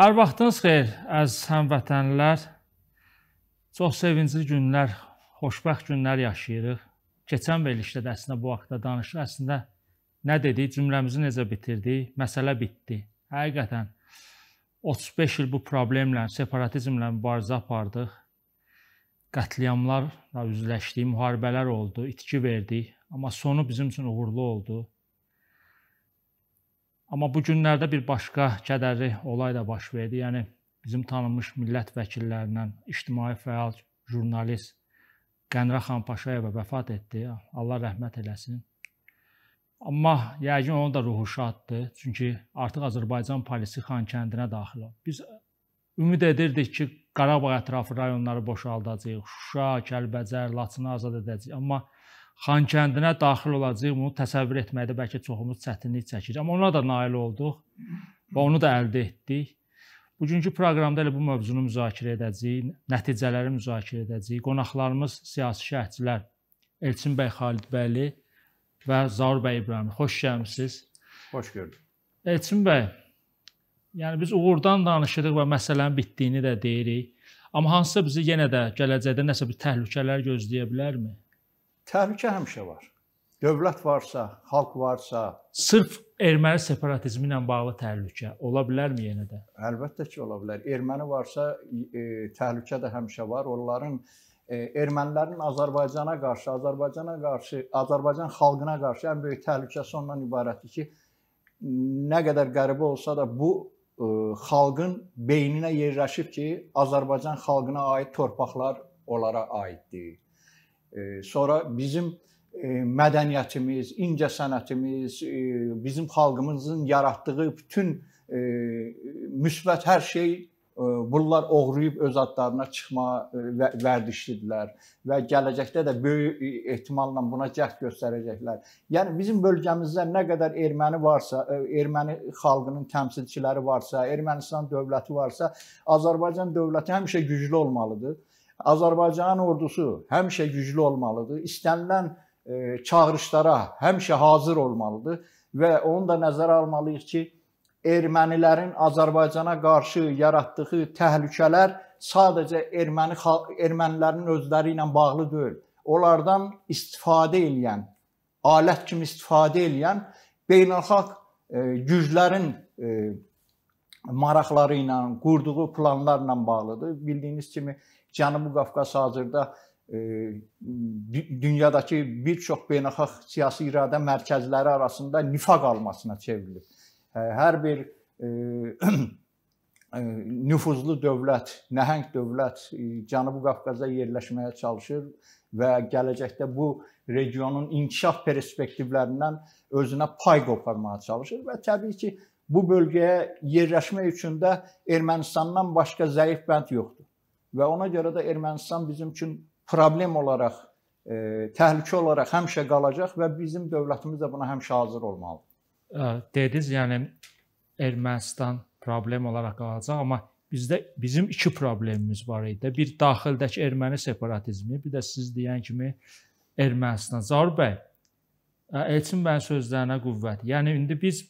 Hər vaxtınız xeyir, əziz həmvətənlər. Çox sevincli günlər, xoşbəxt günlər yaşayırıq. Keçən verilişdə də əslində bu haqqda danışdıq. Əslində nə dedik, cümləmizi necə bitirdik? Məsələ bitdi. Həqiqətən 35 il bu problemlə, separatizmlə mübarizə apardıq. Qətliamlarla üzləşdik, müharibələr oldu, itki verdik, amma sonu bizim üçün uğurlu oldu. Amma bu günlərdə bir başqa kədərli olay da baş verdi. Yəni bizim tanınmış millət vəkillərindən ictimai fəal jurnalist Qənrə xan Paşayeva vəfat etdi. Allah rəhmət eləsin. Amma yəqin onun da ruhu şaddır. Çünki artıq Azərbaycan polisi Xankəndinə daxil olub. Biz ümid edirdik ki, Qarabağ ətrafı rayonları boşaldacağıq. Şuşa, Kəlbəcər, Laçını azad edəcəyik. Amma Xankəndinə daxil olacağıq, bunu təsəvvür etməkdə bəlkə çoxumuz çətinlik çəkirik, amma ona da nail olduq və onu da əldə etdik. Bugünkü proqramda elə bu mövzunu müzakirə edəcəyik, nəticələri müzakirə edəcəyik. Qonaqlarımız siyasi şərhçilər Elçin bəy Xalidbəyli və Zaur bəy İbrahim. Xoş gəlmisiniz. Xoş gördük. Elçin bəy, yəni biz uğurdan danışırıq və məsələnin bitdiyini də deyirik. Amma hansısa bizi yenə də gələcəkdə nəsə bir təhlükələr gözləyə bilərmi? təhlükə həmişə var. Dövlət varsa, xalq varsa, sırf erməni separatizmi ilə bağlı təhlükə ola bilərmi yenə də? Əlbəttə ki, ola bilər. Erməni varsa, e, təhlükə də həmişə var. Onların e, ermənilərin Azərbaycana qarşı, Azərbaycana qarşı, Azərbaycan xalqına qarşı ən böyük təhlükəsi ondan ibarətdir ki, nə qədər qəribə olsa da bu ə, e, xalqın beyninə yerləşib ki, Azərbaycan xalqına aid torpaqlar onlara aiddir. Sonra bizim e, mədəniyyətimiz, incə sənətimiz, e, bizim xalqımızın yaratdığı bütün e, müsbət hər şey bunlar oğruyub öz adlarına çıxma vərdişlidirlər və gələcəkdə də böyük ehtimalla buna cəhd göstərəcəklər. Yəni bizim bölgəmizdə nə qədər erməni varsa, erməni xalqının təmsilçiləri varsa, Ermənistan dövləti varsa, Azərbaycan dövləti həmişə güclü olmalıdır. Azərbaycan ordusu həmişə güclü olmalıdır. İstənilən e, çağırışlara həmişə hazır olmalıdır və onu da nəzərə almalıyıq ki, ermənilərin Azərbaycana qarşı yaratdığı təhlükələr sadəcə erməni ermənilərin özləri ilə bağlı deyil. Onlardan istifadə edən, alət kimi istifadə edən beynəlxalq e, güclərin e, maraqları ilə, qurduğu planlarla bağlıdır. Bildiyiniz kimi Cənubi Qafqaz hazırda e, dünyadakı bir çox beynəlxalq siyasi iradə mərkəzləri arasında nifaq almasına çevrilib. Hə, hər bir e, e, nüfuzlu dövlət, nəhəng dövlət Cənubi Qafqazda yerləşməyə çalışır və gələcəkdə bu regionun inkişaf perspektivlərindən özünə pay qoparmağa çalışır və təbii ki, bu bölgəyə yerləşmək üçün də Ermənistandan başqa zəif bənd yoxdur və ona görə də Ermənistan bizim üçün problem olaraq, e, təhlükə olaraq həmişə qalacaq və bizim dövlətimiz də buna həmişə hazır olmalıdır. E, dediniz, yəni Ermənistan problem olaraq qalacaq, amma bizdə bizim iki problemimiz var idi. Bir daxildəki erməni separatizmi, bir də siz deyən kimi Ermənistan. Zaur bəy, e, Elçin bəyin sözlərinə qüvvət. Yəni indi biz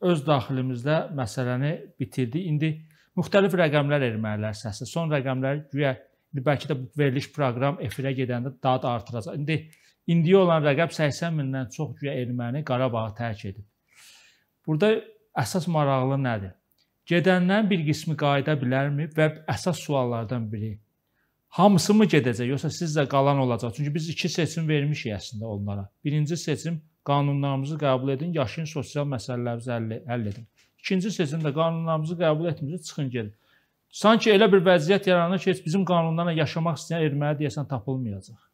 öz daxilimizdə məsələni bitirdik. İndi müxtəlif rəqəmlər erməlilər səsi. Son rəqəmləri güya indi bəlkə də bu veriliş proqram efirə gedəndə daha da artıracaq. İndi indiyə olan rəqəm 80 mindən çox güya erməni Qarabağı tərk edib. Burada əsas maraqlı nədir? Gedənlərin bir qismi qayıda bilərmi və əsas suallardan biri hamısı mı gedəcək, yoxsa siz də qalan olacaq? Çünki biz iki seçim vermişik əslində onlara. Birinci seçim qanunlarımızı qəbul edin, yaşayın, sosial məsələlərinizi həll edin ikinci seçimdə qanunlarımızı qəbul etmirsiz, çıxın gedin. Sanki elə bir vəziyyət yaranır ki, heç bizim qanunlarla yaşamaq istəyən erməni deyəsən tapılmayacaq.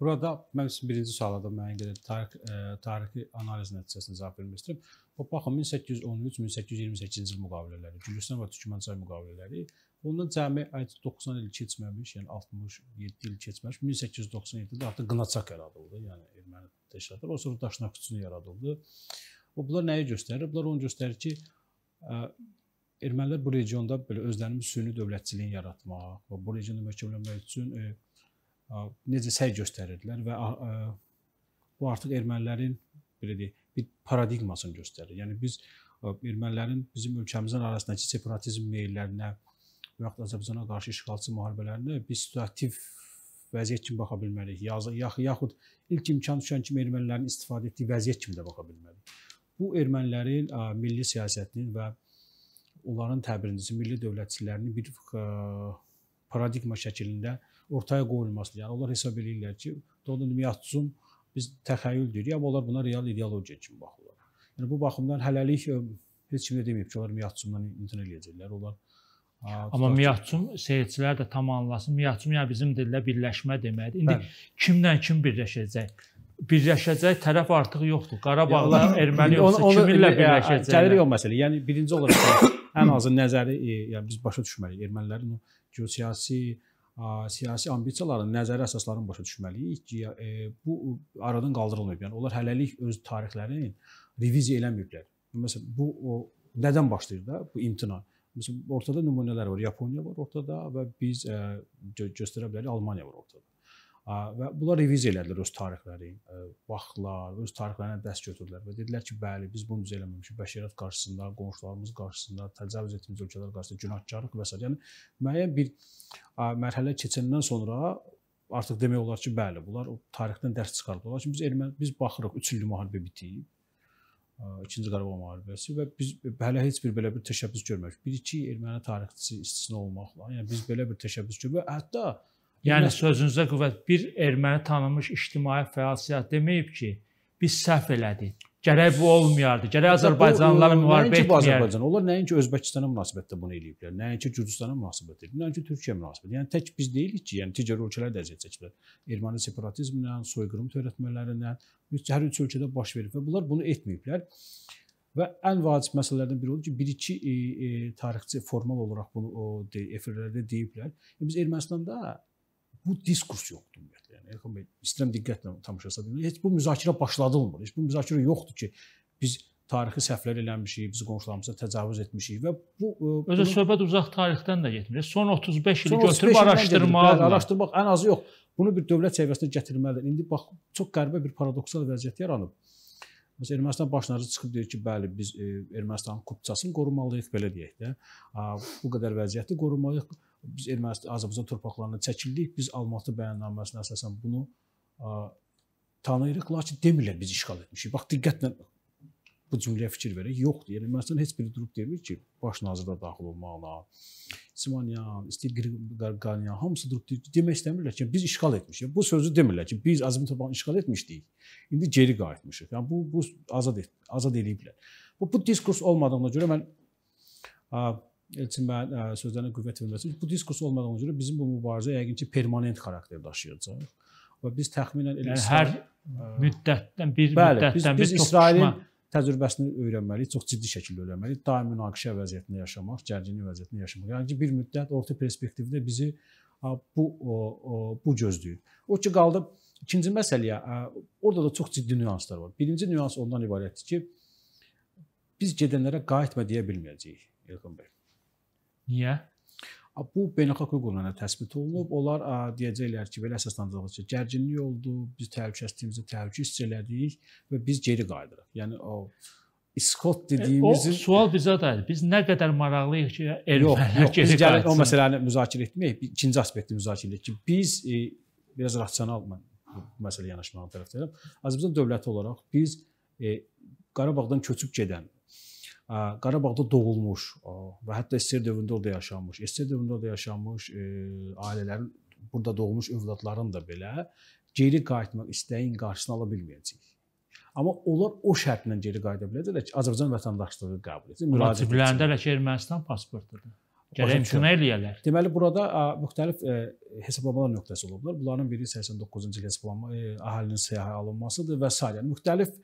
Burada mən sizin birinci sualda müəyyən qədər tarix ə, e, tarixi analiz nəticəsini cavab vermək istəyirəm. O baxın 1813-1828-ci il müqavilələri, Gürcüstan və Türkmənçay müqavilələri, bundan cəmi 90 il keçməmiş, yəni 67 il keçməmiş, 1897-də artıq Qınaçaq yaradıldı, yəni erməni təşkilatları, o sonra Daşnaq küçünü yaradıldı. O bunlar nəyi göstərir? Bunlar onu göstərir ki, ə, ermənilər bu regionda belə özlərini süni dövlətçiliyin yaratmaq və bu regionu möhkəmlənmək üçün ə, e, ə, necə səy göstərirdilər və ə, bu artıq ermənilərin belə deyək, bir paradigmasını göstərir. Yəni biz ə, ermənilərin bizim ölkəmizin arasındakı separatizm meyillərinə və yaxud Azərbaycana qarşı işğalçı müharibələrinə biz situativ vəziyyət kimi baxa bilmərik. Yaxud yaxud ilk imkan düşən kimi ermənilərin istifadə etdiyi vəziyyət kimi də baxa bilmərik. Bu ermənilərin milli siyasətinin və onların təbirincisi milli dövlətçilərinin bir paradigma şəklində ortaya qoyulması. Yəni onlar hesab eləyirlər ki, Donald Miatsum biz təxəyyül deyirik, amma onlar buna real ideologiya kimi baxırlar. Yəni bu baxımdan hələlik heç kim deməyib ki, onlar Miatsumdan imtina eləyəcəklər. Onlar Amma miyatsum seyircilər də tam anlasın. Miyatsum yəni bizim dillə birləşmə deməkdir. İndi Bəli. kimdən kim birləşəcək? birləşəcək tərəf artıq yoxdur. Qarabağla erməni yoxsa kiminlə birləşəcək? Gəlirik o məsələyə. Yəni birinci olaraq ən azı nəzəri, e, yəni biz başa düşməliyik ermənilərin geosiyasi siyasi ambisiyaların, nəzəri əsaslarını başa düşməliyik ki, e, bu aradan qaldırılmayıb. Yəni onlar hələlik öz tarixlərini reviziya eləməyiblər. Məsələn, bu o nədən başlayır da bu imtina? Məsələn, ortada nümunələr var. Yaponiya var ortada və biz ə, e, gö göstərə bilərik Almaniya var ortada. Və bunlar reviziya elədilər öz tarixləri, baxdılar, öz tarixlərinə dəst götürdülər və dedilər ki, bəli, biz bunu düz eləməmişik. Bəşəriyyət qarşısında, qonşularımız qarşısında, təcavüz etdiyimiz ölkələr qarşısında günahkarlıq və s. yəni müəyyən bir mərhələ keçəndən sonra artıq demək olar ki, bəli, bunlar o tarixdən dərs çıxardılar. Çünki biz erməni biz baxırıq 3 illik müharibə bitib. 2-ci Qarabağ müharibəsi və biz hələ heç bir belə bir təşəbbüs görmürük. Bir iki erməni tarixçisi istisna olmaqla, yəni biz belə bir təşəbbüs görmürük. Hətta Yəni sözünüzə qüvvət. Bir erməni tanınmış ictimai fəal siyasət deməyib ki, biz səhv elədik. Gərək bu olmayardı. Gərək Azərbaycanlılara müharibə etməyərdi. Azərbaycan. Onlar nəinki Özbəkistana münasibətdə bunu eləyiblər, nəinki Gürcüstana münasibətdə, nəinki Türkiyə münasibətdə. Yəni tək biz deyilik ki, yəni digər ölkələr də əziyyət çəkiblər. Erməni separatizmindən, soyqırım törətmələrindən hər üç ölkədə baş verib və bunlar bunu etməyiblər. Və ən vacib məsələlərdən biri odur ki, bir iki e, e, tarixçi formal olaraq bunu o de, efirlərdə deyiblər. E, biz Ermənistanda bu diskurs yoxdur ümumiyyətlə. Yəni Elxan bəy istəyirəm diqqətlə tamaşaçılar dinləyin. Heç bu müzakirə başladılmır. Heç bu müzakirə yoxdur ki, biz tarixi səhvlər eləmişik, biz qonşularımıza təcavüz etmişik və bu e, özə bunu, söhbət uzaq tarixdən də getmir. Son 35 ili götürüb araşdırmaq, araşdırmaq ən azı yox. Bunu bir dövlət səviyyəsinə gətirməlidir. İndi bax çox qəribə bir paradoksal vəziyyət yaranıb. Məsələn Ermənistan başlanğıcı çıxıb deyir ki, bəli biz e, Ermənistanın kupçasını qorumalıyıq, belə deyək də. A, bu qədər vəziyyəti qorumalıyıq biz Ermənistan Azərbaycan torpaqlarına çəkildik. Biz Almatı bəyannaməsinə əsasən bunu tanıyırıq, lakin demirlər biz işğal etmişik. Bax diqqətlə bu cümləyə fikir verək. Yoxdur. Yəni Ermənistan heç biri durub demir ki, baş nazir də daxil olmaqla, Simanyan, Stiqarqanyan hamısı durub deyir, demək istəmirlər ki, biz işğal etmişik. Yəni bu sözü demirlər ki, biz Azərbaycan torpağını işğal etmişdik. İndi geri qayıtmışıq. Yəni bu bu azad et, azad eləyiblər. Bu bu diskurs olmadığına görə mən ə, Elçin bəyin e, sözlərinə qüvvət verməsi bu diskus olmadan üzrə bizim bu mübarizə yəqin ki, permanent xarakter daşıyacaq və biz təxminən elə yəni, hər ə, müddətdən bir bəli, müddətdən biz, biz bir İsrailin təcrübəsini öyrənməliyik, çox ciddi şəkildə öyrənməliyik. Daim münaqişə vəziyyətində yaşamaq, gərginlik vəziyyətində yaşamaq. Yəni ki, bir müddət orta perspektivdə bizi bu o, o, bu gözləyir. O ki qaldı ikinci məsələyə. Orada da çox ciddi nüanslar var. Birinci nüans ondan ibarətdir ki, biz gedənlərə qayıtma deyə bilməyəcəyik, Elxan bəy. Niyə? Bu beynəlxalq hüquqla təsbit olunub. Onlar deyəcəklər ki, belə əsaslandırılır ki, gərginlik oldu, biz təhlükəsizliyimizi təhlükə hiss elədik və biz geri qayıdırıq. Yəni o iskot dediyimizin o sual bizə dair. Biz nə qədər maraqlıyıq ki, ermənilər geri qayıtsın. Gəlin o məsələni müzakirə etməyək. İkinci aspekti müzakirə edək ki, biz e, biraz rasional mən bu məsələyə yanaşmağa tərəfdəyəm. Azərbaycan dövləti olaraq biz e, Qarabağdan köçüb gedən Qarabağda doğulmuş e, və hətta SSR dövründə orada yaşanmış, SSR dövründə orada yaşanmış e, ailələrin burada doğmuş övladların da belə geri qayıtmaq istəyin qarşısını ala bilməyəcək. Amma onlar o şərtlə geri qayıda biləcəklər ki, Azərbaycan vətəndaşlığı qəbul etsin, müraciət etsin. Vaciblərində elə ki, Ermənistan pasportudur. Gərək imtina eləyərlər. Deməli burada e, müxtəlif hesablamalar nöqtəsi olublar. Bunların biri 89-cu il hesablanma əhalinin siyahıya alınmasıdır və s. Yəni müxtəlif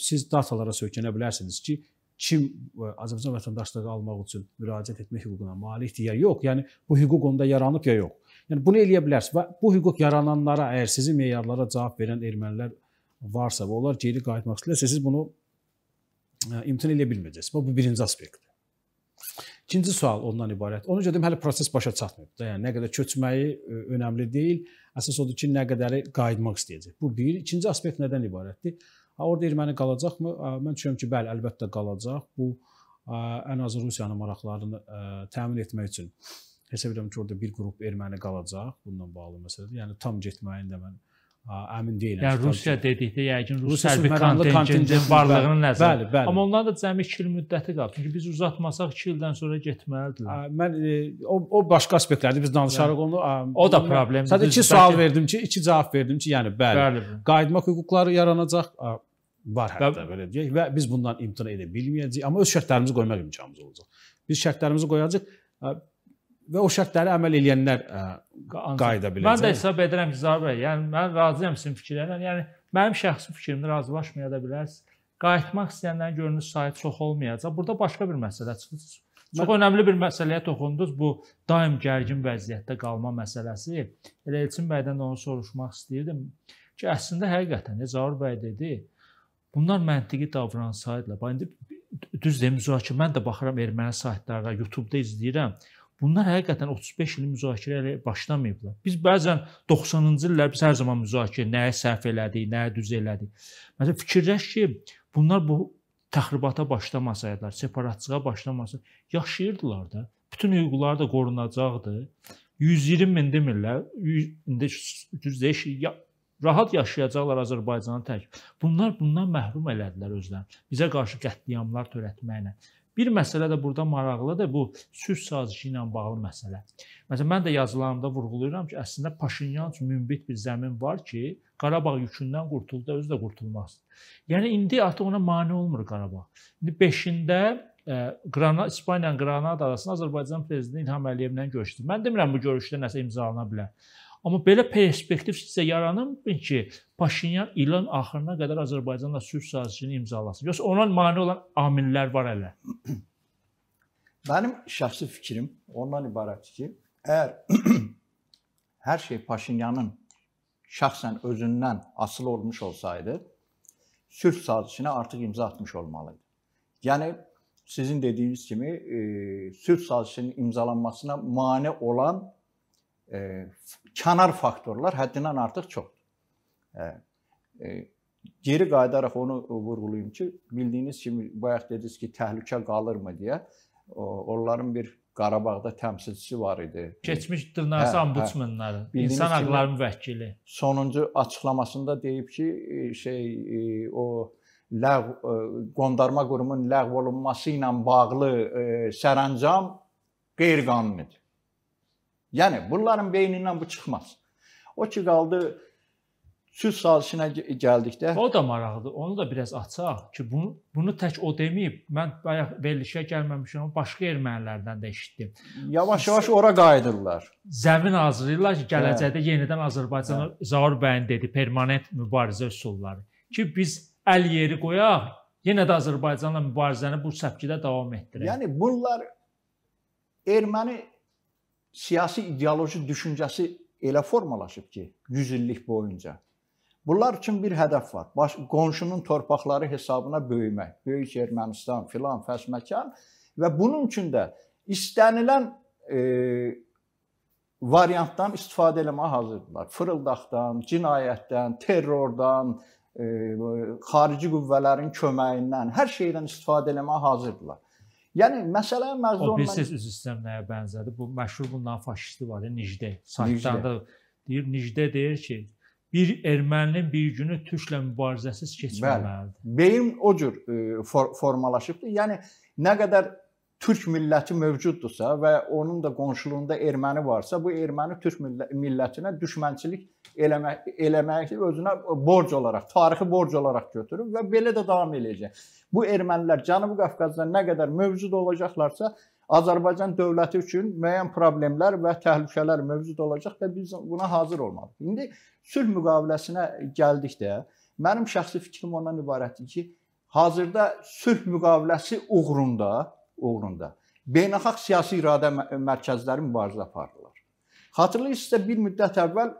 siz datalara söykənə bilərsiniz ki, kim e, Azərbaycan vətəndaşlığı almaq üçün müraciət etmək hüququna malikdir ya yox? Yəni bu hüquq onda yaranıb ya yox? Yəni bunu eləyə bilərsiniz və bu hüquq yarananlara əgər sizin meyarlara cavab verən ermənilər varsa və onlar geri qayıtmaq istəyirsə, siz bunu e, imtina eləyə bilməyəcəksiniz. Bu birinci aspektdir. İkinci sual ondan ibarət. Ona görə deyim hələ proses başa çatmayıb da. Yəni nə qədər köçməyi e, önəmli deyil, əsas odur ki, nə qədəri qayıtmaq istəyəcək. Bu bir. İkinci aspekt nədən ibarətdir? Orda erməni qalacaqmı? Mən düşünürəm ki, bəli, əlbəttə qalacaq. Bu ən azı Rusiyanın maraqlarını təmin etmək üçün hesab edirəm ki, orada bir qrup erməni qalacaq. Bununla bağlı məsələdir. Yəni tam getməyin də mən əmin deyiləm. Yəni Rusiya dedikdə yəqin Rus hərbi kontingentin varlığının nəzərdə. Bəli, bəli. Amma onların da cəmi 2 il müddəti qalıb. Çünki biz uzatmasaq 2 ildən sonra getməlidirlər. Mən e, o o başqa aspektlərdir. Biz danışarıq onu. O da problemdir. Sadəcə 2 sual verdim ki, 2 cavab verdim ki, yəni bəli. bəli. Qayıtmaq hüquqları yaranacaq var hətta belə deyək və biz bundan imtina edə bilməyəcəyik, amma öz şərtlərimizi qoymaq imkanımız olacaq. Biz şərtlərimizi qoyacağıq və o şərtləri əməl edənlər qayıda e, biləcək. Mən də hesab edirəm ki, Zaur bəy, yəni mən razıyam sizin fikirlərinizlə. Yəni mənim şəxsi fikrimlə razılaşmaya da bilərsiniz. Qayıtmaq istəyənlərin görünüş sayı çox olmayacaq. Burada başqa bir məsələ çıxır. Çox mən... önəmli bir məsələyə toxundunuz. Bu daim gərgin vəziyyətdə qalma məsələsi. Elə Elçin bəydən də onu soruşmaq istəyirdim ki, əslində həqiqətən Zaur bəy dedi, bunlar məntiqi davranışlarla. İndi düz demir ki, mən də baxıram erməni saytlarına, YouTube-da izləyirəm. Bunlar həqiqətən 35 illik müzakirə ilə başlamayıblar. Biz bəzən 90-cı illər biz hər zaman müzakirə nəyə səhv elədik, nəyə düz elədik. Məsələn fikirləş ki, bunlar bu təxribata başlamasaydılar, separatçılığa başlamasa yaşayırdılar da. Bütün hüquqları da qorunacaqdı. 120 min demirlər, 100 indi düzdür, ya, rahat yaşayacaqlar Azərbaycanı tək. Bunlar bundan məhrum elədilər özlərini. Bizə qarşı qətliamlar törətməklə. Bir məsələ də burada maraqlıdır, bu sülh sazişi ilə bağlı məsələ. Məsələn, mən də yazılarımda vurğulayıram ki, əslində Paşinyan üçün münbit bir zəmin var ki, Qarabağ yükündən qurtuldu, özü də qurtulmaz. Yəni indi artıq ona mane olmur Qarabağ. İndi 5-də e, Qrana İspaniya Qranada arasında Azərbaycan prezidenti İlham Əliyevlə görüşdü. Mən demirəm bu görüşdə nəsə imzalana bilər. Amma belə perspektiv sizə yaranır ki, Paşinyan ilin axırına qədər Azərbaycanla sülh sazişini imzalasın. Yoxsa ona mane olan amillər var hələ. Mənim şəxsi fikrim ondan ibarətdir ki, əgər hər şey Paşinyanın şəxsən özündən asılı olmuş olsaydı, sülh sazişinə artıq imza atmış olmalı idi. Yəni sizin dediyiniz kimi e, sülh sazişinin imzalanmasına mane olan kənar faktorlar həddindən artıq çoxdur. E, geri qayıdaraq onu vurğulayım ki, bildiyiniz kimi bayaq dediniz ki, təhlükə qalırmı deyə onların bir Qarabağda təmsilçisi var idi. Keçmiş Dırnaqsa hə, hə. ombudsmanları, insan hüquqları müvəkkili. Sonuncu açıqlamasında deyib ki, e, şey e, o ləğv qondarma qurumun ləğv olunması ilə bağlı sərəncam qeyri-qanunidir. Yəni bunların beynindən bu çıxmaz. O ki qaldı sülh sazişinə gəldikdə O da maraqlıdır. Onu da biraz açaq ki, bunu bunu tək o deməyib. Mən bayaq verilişə gəlməmişəm, amma başqa ermənilərdən də eşitdim. Yavaş-yavaş ora qayıdırlar. Zəmin hazırlayırlar ki, gələcəkdə hə. yenidən Azərbaycana hə. Zaur bəyin dedi, permanent mübarizə üsulları ki, biz əl yeri qoyaq, yenə də Azərbaycanla mübarizəni bu səpkidə davam etdirək. Yəni bunlar erməni siyasi ideoloji düşüncəsi elə formalaşıb ki, 100 illik boyunca. Bunlar üçün bir hədəf var. Baş, qonşunun torpaqları hesabına böyümək, böyük Ermənistan filan fəsməkan və bunun üçün də istənilən e, variantdan istifadə eləməyə hazırdılar. Fırıldaqdan, cinayətdən, terrordan, e, xarici qüvvələrin köməyindən, hər şeydən istifadə eləməyə hazırdılar. Yəni məsələ mərz O bilirsiniz mən... üzr istəyirəm nəyə bənzədi? Bu məşhur bundan faşisti var, Nijde. Saytlarda deyir, Nijde deyir ki, bir erməninin bir günü türklə mübarizəsiz keçməməlidir. Bəli. Beyin o cür e, for formalaşıbdır. Yəni nə qədər türk milləti mövcuddursa və onun da qonşuluğunda erməni varsa, bu erməni türk millətinə düşmənçilik eləmək eləmək özünə borc olaraq, tarixi borc olaraq götürüb və belə də davam eləyəcək. Bu ermənilər Cənubi Qafqazda nə qədər mövcud olacaqlarsa, Azərbaycan dövləti üçün müəyyən problemlər və təhlükələr mövcud olacaq və biz buna hazır olmalıyıq. İndi sülh müqaviləsinə gəldikdə, mənim şəxsi fikrim ondan ibarətdir ki, hazırda sülh müqaviləsi uğrunda uğrunda beynəlxalq siyasi iradə mərkəzləri mübarizə apardılar. Xatırlayırsınızsa bir müddət əvvəl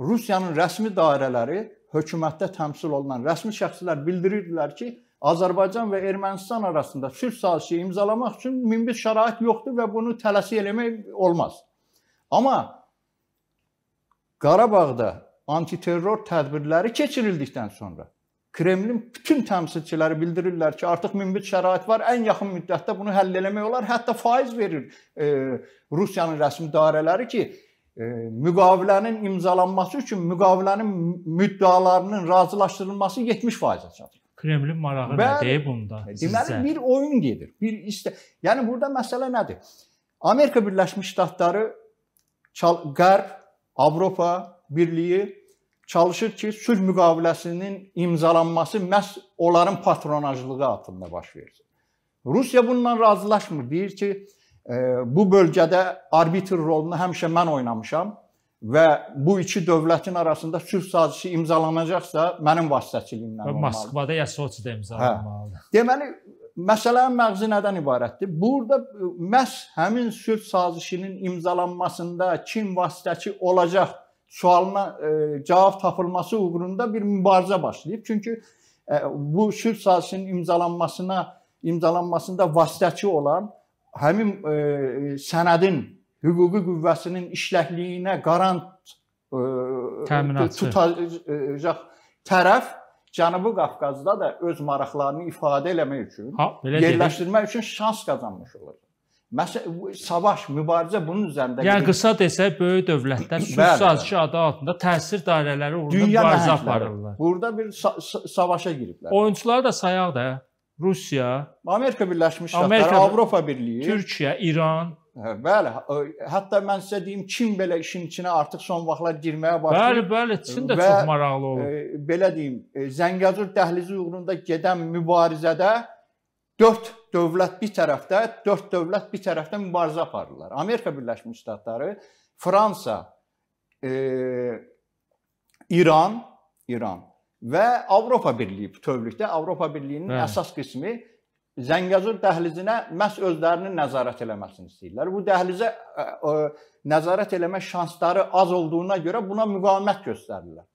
Rusiyanın rəsmi dairələri, hökumətdə təmsil olunan rəsmi şəxslər bildirirdilər ki, Azərbaycan və Ermənistan arasında sülh sazişi imzalamaq üçün minbir şərait yoxdur və bunu tələsik eləmək olmaz. Amma Qarabağda antiterror tədbirləri keçirildikdən sonra Kremlin bütün təmsilçiləri bildirirlər ki, artıq münbit şərait var, ən yaxın müddətdə bunu həll eləmək olar. Hətta faiz verir e, Rusiyanın rəsmi dairələri ki, e, müqavilənin imzalanması üçün müqavilənin müddəalarının razılaşdırılması 70%-ə çatır. Kremlin marağı Və, nədir bunda? E, deməli sizə? bir oyun gedir. Bir istə, yəni burada məsələ nədir? Amerika Birləşmiş Ştatları Qərb, Avropa Birliyi çalışır ki, sülh müqaviləsinin imzalanması məhz onların patronajlığı altında baş versin. Rusiya bununla razılaşmır. Deyir ki, e, bu bölgədə arbitr rolunu həmişə mən oynamışam və bu iki dövlətin arasında sülh sazişi imzalanacaqsa mənim vasitəçiliyimlə olmalıdır. Moskvada ya Soçidə imzalanmalıdır. Hə. Deməli məsələnin məğzi nədən ibarətdir? Burada məhz həmin sülh sazişinin imzalanmasında kim vasitəçi olacaq sualına e, cavab tapılması uğrunda bir mübarizə başlayıb. Çünki e, bu sülh sazişinin imzalanmasına imzalanmasında vasitəçi olan həmin e, sənədin hüquqi qüvvəsinin işləkliyinə qarant e, təminatçı tutacaq tərəf Cənubi Qafqazda da öz maraqlarını ifadə eləmək üçün, ha, yerləşdirmək üçün şans qazanmış olacaq savaş, mübarizə bunun üzərində. Yəni qısa desək, böyük dövlətlər sülh sazişi adı altında təsir dairələri uğrunda mübarizə aparırlar. Burada bir sa sa savaşa giriblər. Oyunçular da sayaq da. Rusiya, Amerika Birləşmiş Ştatları, Avropa Birliyi, Türkiyə, İran. Hə, bəli, hətta mən sizə deyim, Çin belə işin içinə artıq son vaxtlar girməyə başlayıb. Bəli, bəli, Çin də və, çox maraqlı olur. E, belə deyim, e, Zəngəzur dəhlizi uğrunda gedən mübarizədə dörd dövlət bir tərəfdə, dörd dövlət bir tərəfdə mübarizə aparırlar. Amerika Birləşmiş Ştatları, Fransa, e, İran, İran və Avropa Birliyi bütövlükdə Avropa Birliyinin Hə. əsas qismi Zəngəzur dəhlizinə məhz özlərinin nəzarət eləməsini istəyirlər. Bu dəhlizə ə, e, ə, e, nəzarət eləmə şansları az olduğuna görə buna müqavimət göstərirlər.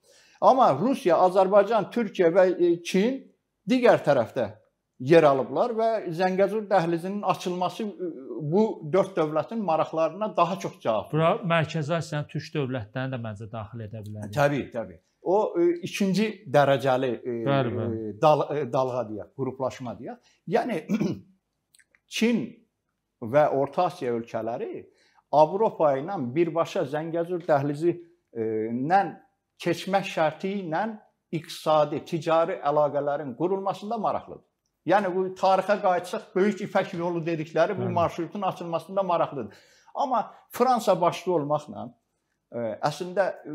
Amma Rusiya, Azərbaycan, Türkiyə və e, Çin digər tərəfdə yer alıblar və Zəngəzur dəhlizinin açılması bu dörd dövlətin maraqlarına daha çox cavab. Bura Mərkəzi Asiyanın türk dövlətlərini də məncə daxil edə e, bilərik. Təbii, təbii. O ə, ikinci dərəcəli ə, ə, dal ə, dalğa deyək, qruplaşma deyək. Yəni Çin və Orta Asiya ölkələri Avropa ilə birbaşa Zəngəzur dəhlizindən keçmək şərti ilə iqtisadi, ticari əlaqələrin qurulmasında maraqlıdır. Yəni bu tarixə qayıtsaq böyük İpək yolu dedikləri bu hə. marşrutun açılmasında maraqlıdır. Amma Fransa başda olmaqla ə, e, əslində ə, e,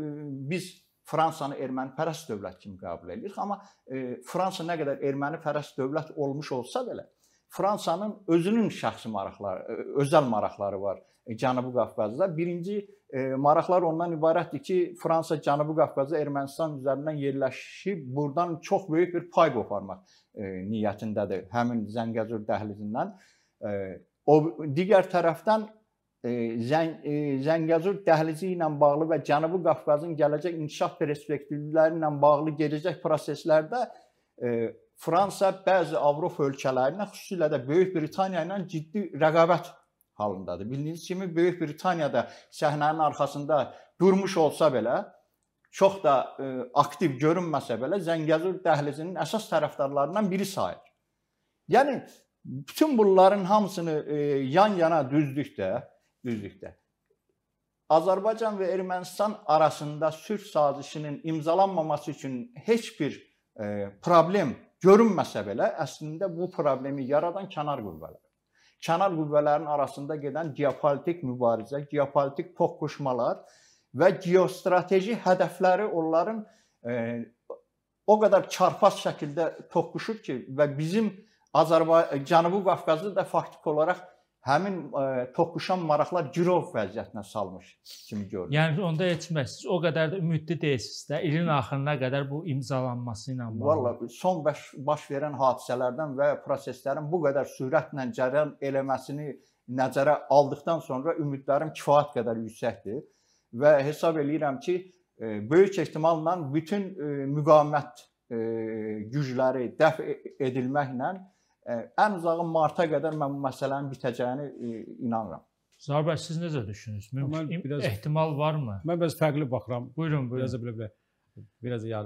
biz Fransanı ermənipərəst dövlət kimi qəbul edirik, amma ə, e, Fransa nə qədər ermənipərəst dövlət olmuş olsa belə Fransanın özünün şəxsi maraqları, özəl maraqları var. E, Cənubi Qafqazda. Birinci e, maraqlar ondan ibarətdir ki, Fransa Cənubi Qafqazı Ermənistan üzərindən yerləşib burdan çox böyük bir pay qoparmaq e, niyyətindədir. Həmin Zəngəzur dəhlizindən o digər tərəfdən Zəng Zəngəzur dəhlizi ilə bağlı və Cənubi Qafqazın gələcək inkişaf perspektivləri ilə bağlı gedəcək proseslərdə Fransa bəzi Avropa ölkələrinə, xüsusilə də Böyük Britaniya ilə ciddi rəqabət halındadır. Bildiyiniz kimi Böyük Britaniyada səhnənin arxasında durmuş olsa belə, çox da ə, e, aktiv görünməsə belə Zəngəzur dəhlizinin əsas tərəfdarlarından biri sayılır. Yəni bütün bunların hamısını e, yan-yana düzdükdə, düzdükdə Azərbaycan və Ermənistan arasında sülh sazişinin imzalanmaması üçün heç bir ə, e, problem görünməsə belə, əslində bu problemi yaradan kənar qüvvələrdir kənar qüvvələrin arasında gedən geopolitik mübarizə, geopolitik toqquşmalar və geostrateji hədəfləri onların e, o qədər çarpaz şəkildə toqquşub ki və bizim Azərbaycan Cənubi Qafqazda da faktik olaraq həmin ə, e, toqquşan maraqlar girov vəziyyətinə salmış kimi görünür. Yəni onda etməzsiniz. O qədər də ümidli deyilsiniz də. İlin axırına qədər bu imzalanması ilə bağlı. Vallah son baş, baş verən hadisələrdən və proseslərin bu qədər sürətlə cərəyan eləməsini nəzərə aldıqdan sonra ümidlərim kifayət qədər yüksəkdir və hesab eləyirəm ki, e, böyük ehtimalla bütün e, müqavimət gücləri dəf edilməklə ən uzağı marta qədər mən bu məsələnin bitəcəyini e, inanıram. Zahir bəy, siz necə düşünürsünüz? Mümkün mən biraz, ehtimal varmı? Mən biraz fərqli baxıram. Buyurun, buyurun. Biraz belə biraz ya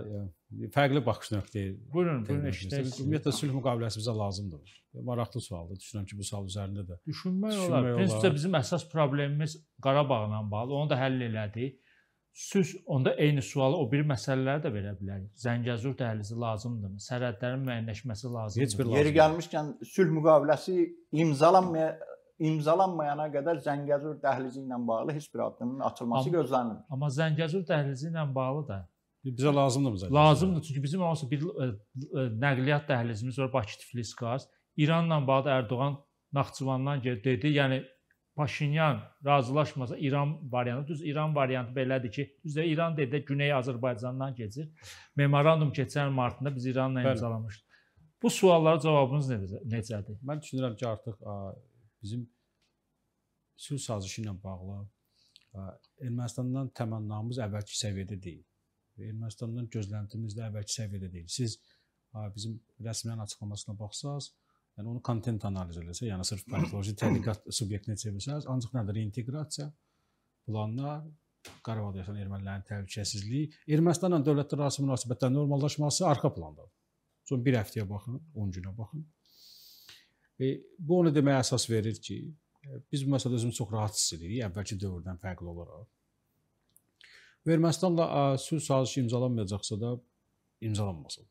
fərqli baxış nöqteyi. Buyurun, buyurun eşidək. Ümumiyyətlə sülh müqaviləsi bizə lazımdır. Maraqlı sualdır. Düşünürəm ki, bu sual üzərində də düşünmək, düşünmək olar. Prinsipcə bizim əsas problemimiz Qarabağla bağlı. Onu da həll elədik. Siz onda eyni sualı o bir məsələləri də verə bilərik. Zəngəzur dəhlizi lazımdırmı? Sərhədlərin müəyyənləşməsi lazımdır. Heç bir lazım. Yeri gəlmişkən sülh müqaviləsi imzalanmaya imzalanmayana qədər Zəngəzur dəhlizi ilə bağlı heç bir addımın atılması amma, gözlənilmir. Amma Zəngəzur dəhlizi ilə bağlı da bizə lazımdırmı Zəngəzur? Lazımdır, çünki bizim hansı bir ə, e, ə, e, nəqliyyat dəhlizimiz var Bakı-Tiflis-Kars. İranla bağlı Ərdoğan Naxçıvandan dedi, yəni Paşinyan razılaşmasa İran variantı, düz İran variantı belədir ki, düz də İran deyil də Güney Azərbaycandan keçir. Memorandum keçən martda biz İranla Bəli. imzalamışdıq. Bu suallara cavabınız necə, necədir? Mən düşünürəm ki, artıq ə, bizim sülh sazişi ilə bağlı ə, Ermənistandan təmənnamız əvvəlki səviyyədə deyil. Ermənistandan gözləntimiz də əvvəlki səviyyədə deyil. Siz ə, bizim rəsmilərin açıqlamasına baxsaz, ə, Yəni onu kontent analiz eləsə, yəni sırf politoloji tədqiqat subyektinə çevirsəniz, ancaq nədir reinteqrasiya, planlar, Qarabağda yaşayan ermənilərin təhlükəsizliyi, Ermənistanla dövlətlər arası münasibətlərin normallaşması arxa plandadır. Son 1 həftəyə baxın, 10 günə baxın. E, bu onu deməyə əsas verir ki, e, biz bu məsələdə özümüzü çox rahat hiss edirik, əvvəlki dövrdən fərqli olaraq. Və Ermənistanla e, sülh sazişi imzalanmayacaqsa da imzalanmasın.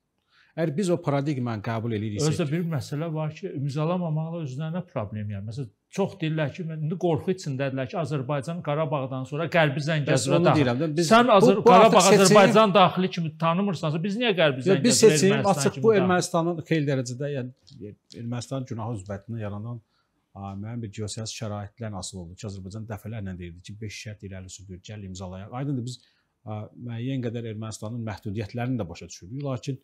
Əgər biz o paradigmanı qəbul eləyiriksə. Özdə bir məsələ var ki, imzalamamaqla özlərinə problem yəni. Məsələn, çox deyirlər ki, indi qorxu içindədirlər ki, Azərbaycan Qarabağdan sonra Qərbi Zəngəzurə daxil. Sən Azər bu, bu Qarabağ seçim... Azərbaycan daxili kimi tanımırsansa, biz niyə Qərbi Zəngəzurə? Biz seçim açıq bu Ermənistanın xeyli dərəcədə, yəni Ermənistan günahı üzbətinə yaranan mənim bir geosiyasi şəraitlərlə asılı oldu ki, Azərbaycan dəfələrlə deyirdi ki, 5 şərt irəli sürür, gəl imzalayaq. Aydındır biz ə, müəyyən qədər Ermənistanın məhdudiyyətlərini də başa düşürük, lakin ə,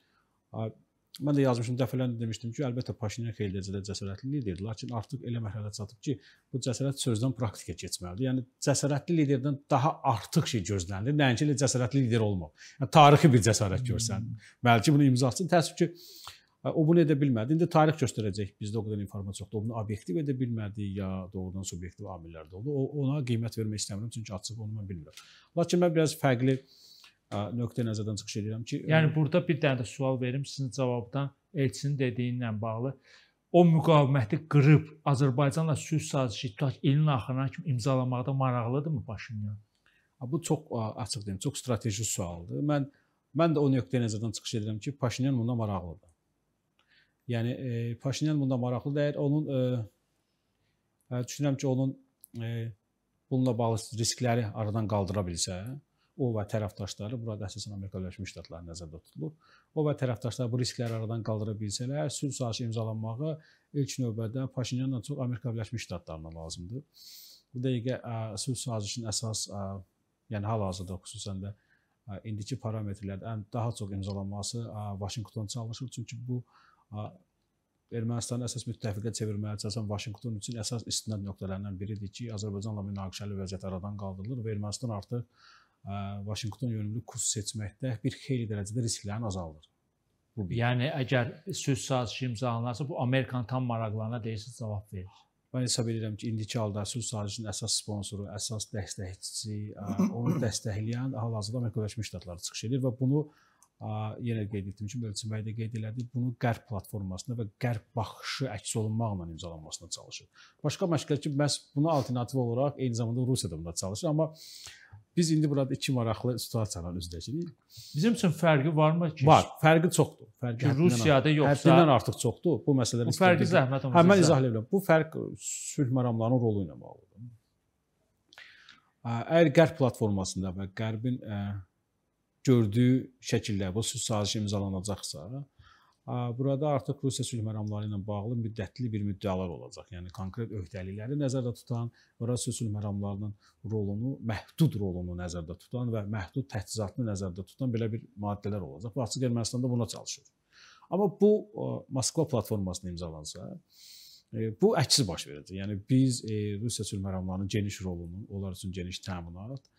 Mən də yazmışım, dəfələrlə demişdim ki, əlbəttə Paşinyan xeyli dərəcədə cəsarətli liderdir, lakin artıq elə mərhələdə çatıb ki, bu cəsarət sözdən praktikaya keçməlidir. Yəni cəsarətli liderdən daha artıq şey gözlənilir, nəinki elə cəsarətli lider olmaq. Yəni tarixi bir cəsarət görsən. Hmm. Bəlkə bunu imzasın. Təəssüf ki, e, o bunu edə bilmədi. İndi tarix göstərəcək. Bizdə o qədər informasiya yoxdur. O bunu obyektiv edə bilmədi ya doğrudan subyektiv amillər də oldu. O ona qiymət vermək istəmirəm, çünki açıq onu mən bilmirəm. Lakin mən biraz fərqli nöqtə nəzərdən çıxış edirəm ki, yəni burada bir dənə də sual verim sizin cavabdan Elçinin dediyinlə bağlı. O müqaviməti qırıb Azərbaycanla sülh sazişi tutaq ilin axırına kimi imzalamaqda maraqlıdırmı Paşinyan? Bu çox açıq deyim, çox strateji sualdır. Mən mən də o nöqtə nəzərdən çıxış edirəm ki, Paşinyan bunda maraqlıdır. Yəni e, Paşinyan bunda maraqlı deyil. Onun e, düşünürəm ki, onun e, bununla bağlı riskləri aradan qaldıra bilsə, o və tərəfdaşları, burada əsasən Amerika Birləşmiş Ştatları nəzərdə tutulur. O və tərəfdaşlar bu riskləri aradan qaldıra bilsələr, sülh sazişi imzalanmağı ilk növbədə Paşinyanla çox Amerika Birləşmiş Ştatlarına lazımdır. Bu dəqiqə sülh sazişinin əsas, yəni hal-hazırda xüsusən də indiki parametrlərdə ən daha çox imzalanması Vaşinqton çalışır, çünki bu Ermənistanı əsas müttəfiqə çevirməyə çalışan Vaşinqton üçün əsas istinad nöqtələrindən biridir ki, Azərbaycanla münaqişəli vəziyyət aradan qaldırılır və Ermənistan artıq Vaşinqton yönümlü kurs seçməkdə bir xeyli dərəcədə risklərini azaldır. Bu bir. Yəni əgər söz sazişi imzalanarsa bu Amerikanın tam maraqlarına deyilsiz cavab verir. Mən hesab edirəm ki, indiki halda söz sazişinin əsas sponsoru, əsas dəstəkçisi, onu dəstəkləyən hal-hazırda Amerika Birləşmiş Ştatları çıxış edir və bunu yenə qeyd etdim ki, Mövcübəy də qeyd elədi, bunu Qərb platformasında və Qərb baxışı əks olunmaqla imzalanmasına çalışır. Başqa məşqəl ki, məhz buna alternativ olaraq eyni zamanda Rusiya da bunda çalışır, amma Biz indi burada iki maraqlı situasiyalar üzləşirik. Bizim üçün fərqi varmı ki? Var, fərqi çoxdur. Fərqi ki, Rusiyada artıq, yoxsa həddindən artıq çoxdur. Bu məsələlər istəyir. Fərqi zəhmət olmasa. Hə, mən izah edə bilərəm. Bu fərq sülh məramlarının rolu ilə bağlıdır. Əgər Qərb platformasında və Qərbin ə, gördüyü şəkildə bu sülh sazişi imzalanacaqsa, Burada artıq Rusiya sülh məramları ilə bağlı müddətli bir müddəalar olacaq. Yəni konkret öhdəlikləri nəzərdə tutan, Rusiya sülh məramlarının rolunu, məhdud rolunu nəzərdə tutan və məhdud təchizatını nəzərdə tutan belə bir maddələr olacaq. Bu açıq Ermənistan da buna çalışır. Amma bu Moskva platformasına imzalansa, e, bu əksi baş verəcək. Yəni biz e, Rusiya sülh məramlarının geniş rolunu, onlar üçün geniş təminat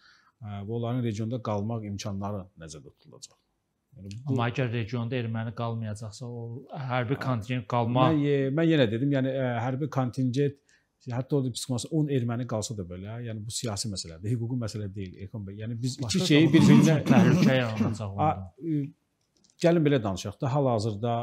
e, və onların regionda qalmaq imkanları nəzərdə tutulacaq. Yəni bu, Amma əgər regionda erməni qalmayacaqsa, o hərbi hə. kontingent qalma. Mən, mən yenə dedim, yəni hərbi kontingent hətta orada çıxmasa 10 erməni qalsa da belə, yəni bu siyasi məsələdir, hüquqi məsələ deyil, Elxan bəy. Yəni biz Başka iki şeyi bir-birinə təhlükə yaranacaq onda. Gəlin belə danışaq da, hal-hazırda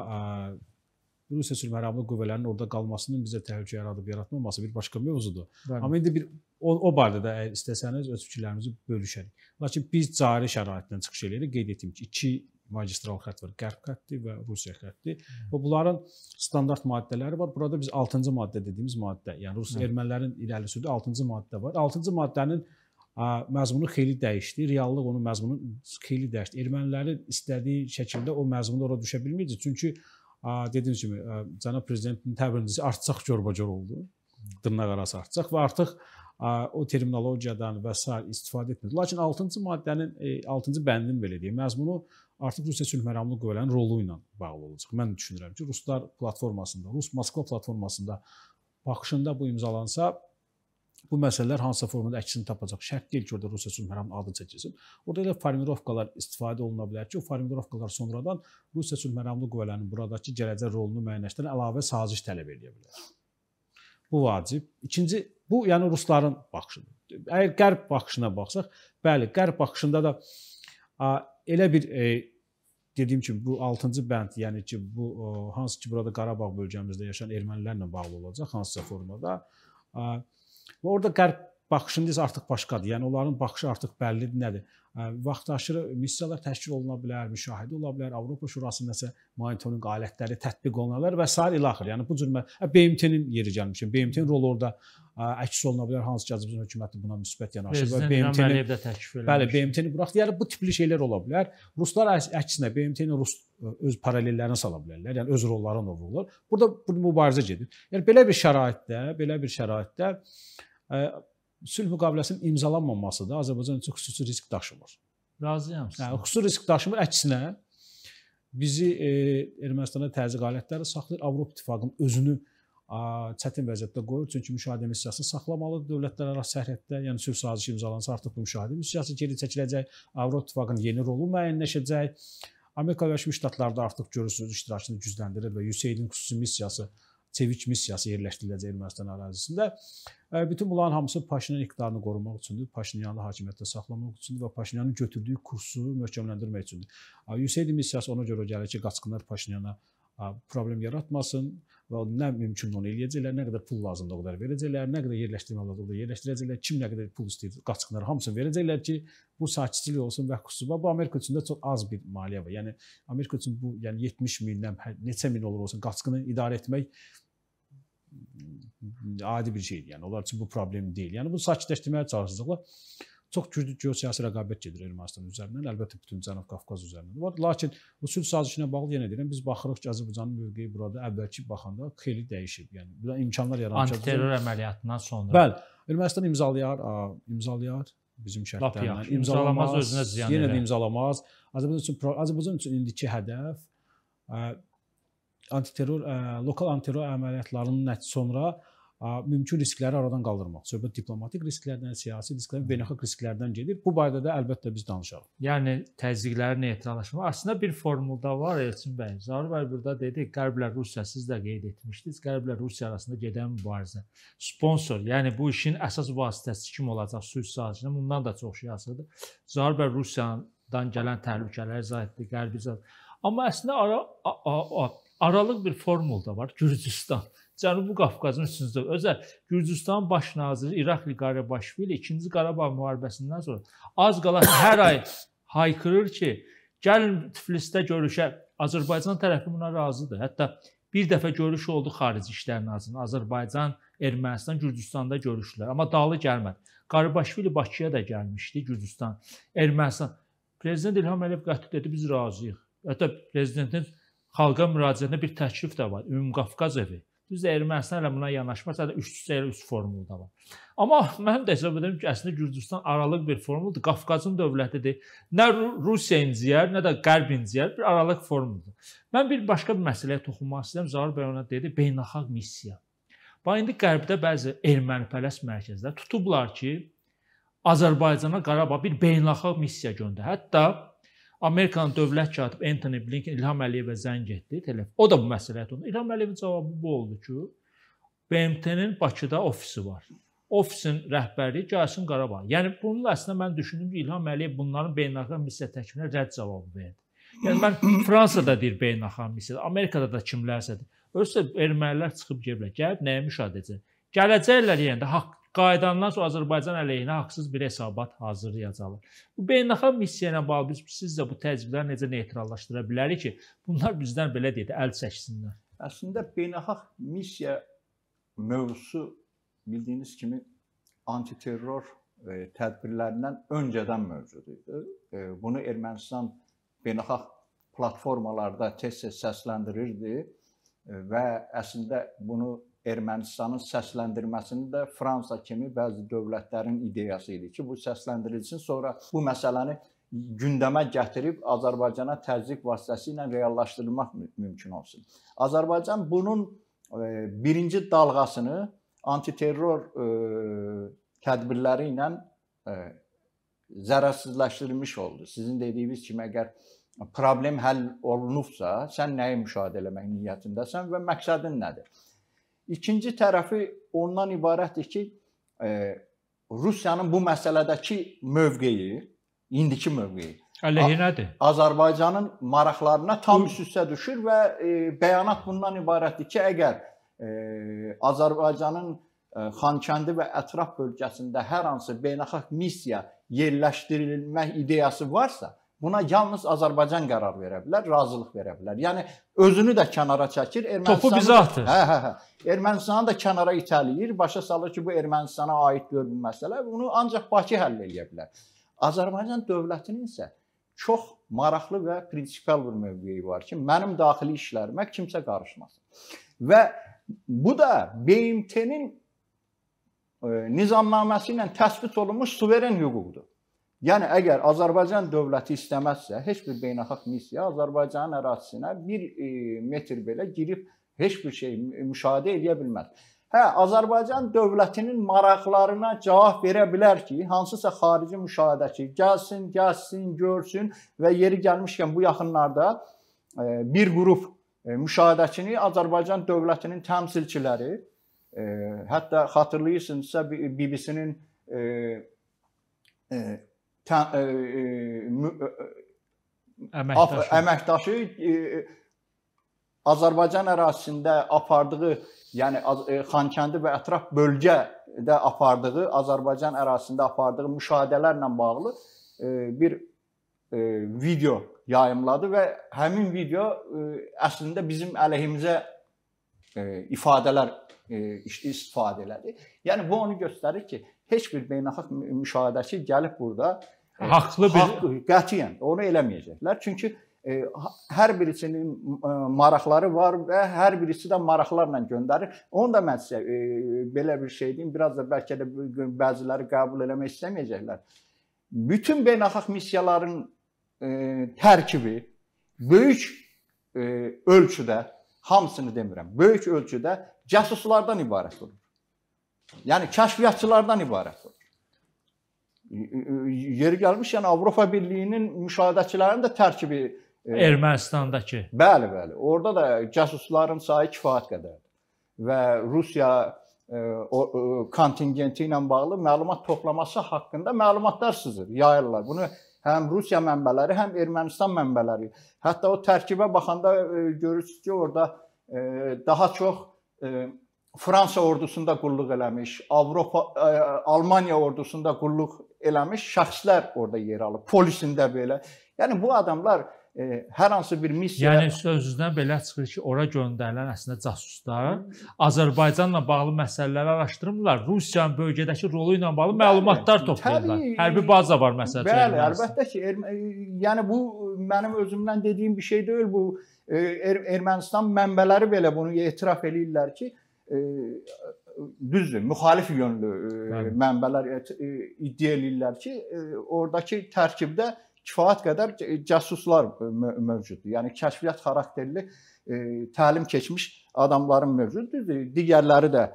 Rusiya sülhməramlı qüvvələrinin orada qalmasının bizə təhlükə yaradıb yaratmaması bir başqa mövzudur. Bəli. Amma indi bir o, o barədə də istəsəniz öz fikirlərimizi bölüşərik. Lakin biz cari şəraitdən çıxış eləyirik. Qeyd etdim ki, 2 magistral xətt var, qərb xətti və Rusiya xətti. Və bunların standart maddələri var. Burada biz 6-cı maddə dediyimiz maddə, yəni Rus ermənilərin irəli sürdüyü 6-cı maddə var. 6-cı maddənin məzmunu xeyli dəyişdi. Reallıq onun məzmunu xeyli dəyişdi. Ermənilərin istədiyi şəkildə o məzmunda ora düşə bilməyəcək. Çünki dediyim kimi cənab prezidentin təbirincisi artsaq corbacor oldu. Dırnaq arası artsaq və artıq o terminologiyadan və s. istifadə etmir. Lakin 6-cı maddənin 6-cı e, bəndin belə deyim, məzmunu artıq Rusiya sülhməramlı qüvvələrinin rolu ilə bağlı olacaq. Mən düşünürəm ki, ruslar platformasında, Rus Moskva platformasında baxışında bu imzalansa, bu məsələlər hansısa formada əksini tapacaq. Şərt deyil ki, orada Rusiya sülhməramlı adını çəkilsin. Orada elə formulirovkalar istifadə oluna bilər ki, o formulirovkalar sonradan Rusiya sülhməramlı qüvvələrinin buradakı gələcək rolunu müəyyənləşdirən əlavə saziş tələb edə bilər. Bu vacib. İkinci bu yəni rusların baxışıdır. Əgər qərb baxışına baxsaq, bəli, qərb baxışında da elə bir e, dediyim kimi bu 6-cı bənd, yəni ki, bu o, hansı ki, burada Qarabağ bölgəmizdə yaşayan ermənilərlə bağlı olacaq hansısa formada. Və orada qərb baxışınız artıq başqadır. Yəni onların baxışı artıq bəllidir nədir. Vaxtaşırı missiyalar təşkil oluna bilər, müşahidə ola bilər, Avropa Şurası nəsə monitorinq alətləri tətbiq olunarlar və sair ilaxır. Yəni bu cür BMT-nin yeri gəlmişəm. BMT-nin rolu orada əks oluna bilər. Hansı ki, Azərbaycan hökuməti buna müsbət yanaşır və BMT-ni Bəli, BMT-ni buraxdı. Yəni bu tipli şeylər ola bilər. Ruslar əksinə BMT-ni Rus öz paralellərini sala bilərlər. Yəni öz rollarını ovrurlar. Burada bu mübarizə gedir. Yəni belə bir şəraitdə, belə bir şəraitdə sülh müqaviləsinin imzalanmaması da Azərbaycan üçün xüsusi risk daşımır. Razıyam. Yəni xüsusi risk daşımır, əksinə bizi e, Ermənistana təzyiq alətləri saxlayır, Avropa İttifaqının özünü ə çətin vəziyyətdə qoyur çünki müşahidə missiyası saxlamalıdır dövlətlər arası sərhəddə, yəni sülh sazişi imzalansa artıq bu müşahidə missiyası geri çəkiləcək, Avropa İttifaqının yeni rolu müəyyənləşəcək. Amerika Birləşmiş Ştatları da artıq görürsüz iştirakını gücləndirir və USAID-in xüsusi missiyası çevik missiyası yerləşdiriləcək Ermənistan ərazisində. Bütün bunların hamısı Paşinyan iqtidarını qorumaq üçündür, Paşinyanı hakimiyyətdə saxlamaq üçündür və Paşinyanın götürdüyü kursu möhkəmləndirmək üçündür. Yüksək missiyası ona görə gəlir ki, qaçqınlar Paşinyana problem yaratmasın və nə mümkün onu eləyəcəklər, nə qədər pul lazımdır o qədər verəcəklər, nə qədər yerləşdirmə lazımdır yerləşdirəcəklər, kim nə qədər pul istəyir qaçqınlar hamısını verəcəklər ki, bu sakitçilik olsun və xüsusilə bu Amerika üçün də çox az bir maliyyə var. Yəni Amerika üçün bu yəni 70 mindən neçə min olur olsun qaçqını idarə etmək adi bir şeydir. Yəni onlar üçün bu problem deyil. Yəni bu sakitləşdirməyə çalışacaqlar. Çox güclü geosiyasi rəqabət gedir Ermənistan üzərindən, əlbəttə bütün Cənubi Qafqaz üzərindən. Lakin bu sülh sazişinə bağlı yenə deyirəm, biz baxırıq ki, Azərbaycanın mövqeyi burada əvvəlki baxanda xeyli dəyişib. Yəni burada imkanlar yaranıb. Antiterror əməliyyatından sonra. Bəli, Ermənistan imzalayar, imzalayar bizim şərtlərlə. İmzalamaz özünə ziyan yenə elə. də imzalamaz. Azərbaycan üçün Azərbaycan üçün indiki hədəf antiterror lokal antiterror əməliyyatlarının nəticəsində sonra mümkün riskləri aradan qaldırmaq. Söhbət diplomatik risklərdən, siyasi risklərdən, beynəlxalq risklərdən gedir. Bu barədə də əlbəttə biz danışarıq. Yəni təzyiqlərin neytrallaşması aslında bir formulda var Elçin bəy. Zaur bəy burada dedi, Qərblə Rusiya siz də qeyd etmişdiniz. Qərblə Rusiya arasında gedən mübarizə sponsor, yəni bu işin əsas vasitəçisi kim olacaq? Sülh sazişinin bundan da çox şey asılıdır. Zaur bəy Rusiyadan gələn təhlükələri izah etdi, Qərbi izah. Amma əslində ara, a, a, a, aralıq bir formul da var. Gürcüstan Cənubi Qafqazın üstündə özə Gürcüstan baş naziri İrakli Qarabaşvili 2-ci Qarabağ müharibəsindən sonra az qala hər ay haykırır ki, gəlin Tiflisdə görüşə. Azərbaycan tərəfi buna razıdır. Hətta bir dəfə görüş oldu xarici işlər nazirinin Azərbaycan, Ermənistan, Gürcüstanda görüşdülər, amma dağlı gəlmədi. Qarabaşvili Bakıya da gəlmişdi, Gürcüstan, Ermənistan. Prezident İlham Əliyev qəti dedi biz razıyıq. Hətta prezidentin xalqa müraciətində bir təklif də var. Ümumqafqaz evi. Düzdür, Ermənistan ilə buna yanaşma, sadəcə 3-3 ilə 3 formulu da var. Amma mən də hesab edirəm ki, əslində Gürcüstan aralıq bir formuldur. Qafqazın dövlətidir. Nə Rusiya inciyər, nə də Qərb inciyər, bir aralıq formuldur. Mən bir başqa bir məsələyə toxunmaq istəyirəm. Zaur bəy ona dedi, beynəlxalq missiya. Bax indi Qərbdə bəzi ermənipərəst mərkəzlər tutublar ki, Azərbaycana Qarabağ bir beynəlxalq missiya göndər. Hətta Amerikanın dövlət katibi Anthony Blinken İlham Əliyevə zəng etdi telefon. O da bu məsələyə toxundu. İlham Əliyevin cavabı bu oldu ki, BMT-nin Bakıda ofisi var. Ofisin rəhbəri gəlsin Qarabağa. Yəni bunun əslində mən düşündüm ki, İlham Əliyev bunların beynəlxalq missiya təkmilinə rədd cavabı verdi. Yəni mən Fransada deyir beynəlxalq missiya, Amerikada da kimlərsə deyir. Özsə ermənilər çıxıb gəliblər. Gəlib nəyə müşahidə edəcək? Gələcəklər yenə yəni, də haqq qayıdandan sonra Azərbaycan əleyhinə haqsız bir hesabat hazırlayacaqlar. Bu beynəlxalq missiya ilə bağlı biz sizcə bu təcrübələri necə neytrallaşdıra bilərik ki, bunlar bizdən belə deyək əl çəksinlər? Əslində beynəlxalq missiya mövzusu bildiyiniz kimi antiterror e, tədbirlərindən öncədən mövcud idi. E, bunu Ermənistan beynəlxalq platformalarda tez-tez səsləndirirdi e, və əslində bunu Ermənistanın səsləndirməsini də Fransa kimi bəzi dövlətlərin ideyası idi ki, bu səsləndirilsin, sonra bu məsələni gündəmə gətirib Azərbaycana təzyiq vasitəsilə reallaşdırmaq mümkün olsun. Azərbaycan bunun e, birinci dalğasını antiterror e, tədbirləri ilə e, zərərsizləşdirilmiş oldu. Sizin dediyiniz kimi əgər problem həll olunubsa, sən nəyi müşahidə etmək niyyətindəsən və məqsədin nədir? İkinci tərəfi ondan ibarətdir ki, e, Rusiyanın bu məsələdəki mövqeyi, indiki mövqeyi əleyhinədir. Azərbaycanın maraqlarına tam üst-üstə düşür və e, bəyanat bundan ibarətdir ki, əgər e, Azərbaycanın e, Xankəndi və ətraf bölgəsində hər hansı beynəlxalq missiya yerləşdirilmək ideyası varsa, Buna yalnız Azərbaycan qərar verə bilər, razılıq verə bilər. Yəni özünü də kənara çəkir, Ermənistanı Topu bizə atır. Hə, hə, hə. Ermənistanı da kənara itələyir, başa salır ki, bu Ermənistana aid deyil bu məsələ. Bunu ancaq Bakı həll edə bilər. Azərbaycan dövlətinin isə çox maraqlı və prinsipial bir mövqeyi var ki, mənim daxili işlərimə kimsə qarışmasın. Və bu da BMT-nin e, nizamnaməsi ilə təsbit olunmuş suveren hüquqdur. Yəni əgər Azərbaycan dövləti istəməzsə, heç bir beynəlxalq missiya Azərbaycanın ərazisinə 1 e, metr belə girib heç bir şey müşahidə edə bilməz. Hə, Azərbaycan dövlətinin maraqlarına cavab verə bilər ki, hansısa xarici müşahidəçi gəlsin, gəlsin, görsün və yeri gəlmişkən bu yaxınlarda e, bir qrup e, müşahidəçini Azərbaycan dövlətinin təmsilçiləri, hətta xatırlayırsınızsa BBC-nin ə, ə, euh, euh, əməkdaşı, əməkdaşı ə, e, e, Azərbaycan ərazisində apardığı, yəni e, Xankəndi və ətraf bölgədə apardığı, Azərbaycan ərazisində apardığı müşahidələrlə bağlı bir video yayımladı və həmin video əslində bizim əleyhimizə ifadələr istifadə elədi. Yəni bu onu göstərir ki, heç bir beynəlxalq müşahidəçi gəlib burada haqlı bir haqlı, qətiyyən onu eləməyəcəklər. Çünki e, hər birisinin e, maraqları var və hər birisi də maraqlarla göndərir. Onu da mən sizə e, belə bir şey deyim, biraz da bəlkə də bəziləri qəbul eləmək istəməyəcəklər. Bütün beynəlxalq missiyaların e, tərkibi böyük e, ölçüdə hamısını demirəm, böyük ölçüdə casuslardan ibarət olur. Yəni kəşfiyyatçılardan ibarət olur. Yeri gəlmişkən yəni, Avropa Birliyinin müşahidəçilərinin də tərkibi e, Ermənistandakı. Bəli, bəli. Orada da casusların sayı kifayət qədərdir. Və Rusiya e, o e, kontingenti ilə bağlı məlumat toplaması haqqında məlumatlar sızır, yayırlar. Bunu həm Rusiya mənbələri, həm Ermənistan mənbələri. Hətta o tərkibə baxanda görürsüz ki, orada daha çox Fransa ordusunda qulluq eləmiş, Avropa ə, e, Almaniya ordusunda qulluq eləmiş şəxslər orada yer alıb, polisində belə. Yəni bu adamlar ə, e, hər hansı bir missiyaya Yəni sözünə belə çıxır ki, ora göndərilən əslində casuslar Azərbaycanla bağlı məsələləri araşdırmırlar, Rusiyanın bölgədəki rolu ilə bağlı bəli, məlumatlar toplayırlar. Təbii, Hərbi baza var məsələn. Bəli, əlbəttə ki, erm- e, yəni bu mənim özümdən dediyim bir şey deyil bu er-, Ermənistan mənbələri belə bunu etiraf eləyirlər ki, E, düzdür, müxalif yönlü e, Bəli. mənbələr e, iddia eləyirlər ki, ordakı tərkibdə kifayət qədər casuslar mövcuddur. Yəni kəşfiyyat xarakterli təlim keçmiş adamların mövcuddur. Digərləri də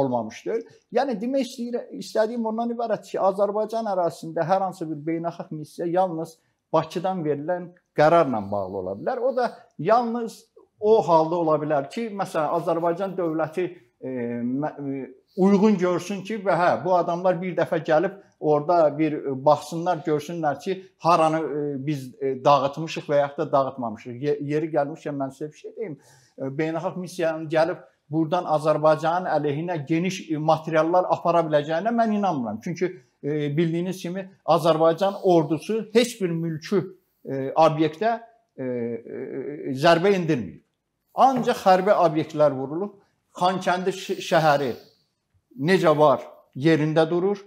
olmamışdır. Yəni demək istəyirəm, istədiyim ondan ibarət ki, Azərbaycan ərazisində hər hansı bir beynəlxalq missiya yalnız Bakıdan verilən qərarla bağlı ola bilər. O da yalnız o halda ola bilər ki, məsələn, Azərbaycan dövləti e, e, uyğun görsün ki, və hə, bu adamlar bir dəfə gəlib orada bir baxsınlar, görsünlər ki, haranı e, biz e, dağıtmışıq və yaxud da dağıtmamışıq. Ye yeri gəlmişkən mən sizə bir şey deyim. E, beynəlxalq missiyanın gəlib burdan Azərbaycanın əleyhinə geniş materiallar apara biləcəyinə mən inanmıram. Çünki e, bildiyiniz kimi Azərbaycan ordusu heç bir mülkü e, obyektə e, e, zərbə endirməyib. Ancaq hərbi obyektlər vurulub. Xankəndi şəhəri necə var yerində durur.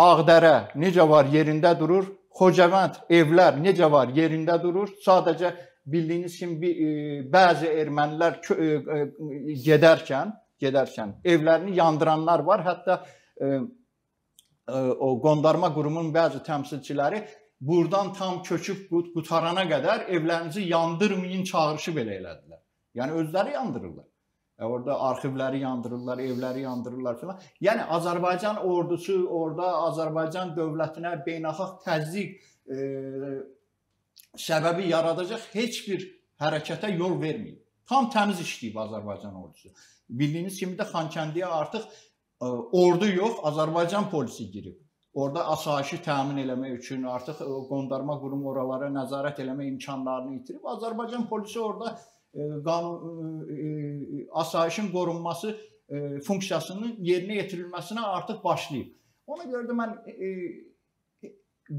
Ağdərə necə var yerində durur. Xocavənd evlər necə var yerində durur. Sadəcə bildiyiniz kimi e, bəzi ermənilər e, e, gedərkən, gedərkən evlərini yandıranlar var. Hətta o qondarma qurumunun bəzi təmsilçiləri burdan tam köçüb qutarana qədər evlərinizi yandırmayın çağırışı belə elədilər. Yəni özləri yandırırlar. E, orada arxivləri yandırırlar, evləri yandırırlar filan. Yəni Azərbaycan ordusu orada Azərbaycan dövlətinə beynəlxalq təzyiq e, səbəbi yaradacaq heç bir hərəkətə yol verməyib. Tam təmiz işləyib Azərbaycan ordusu. Bildiyiniz kimi də Xankəndiyə artıq e, ordu yox, Azərbaycan polisi girib. Orda asayişi təmin eləmək üçün artıq e, qondarma qurum oralara nəzarət eləmə imkanlarını itirib. Azərbaycan polisi orada qanun asayişin qorunması funksiyasının yerinə yetirilməsinə artıq başlayıb. Ona görə də mən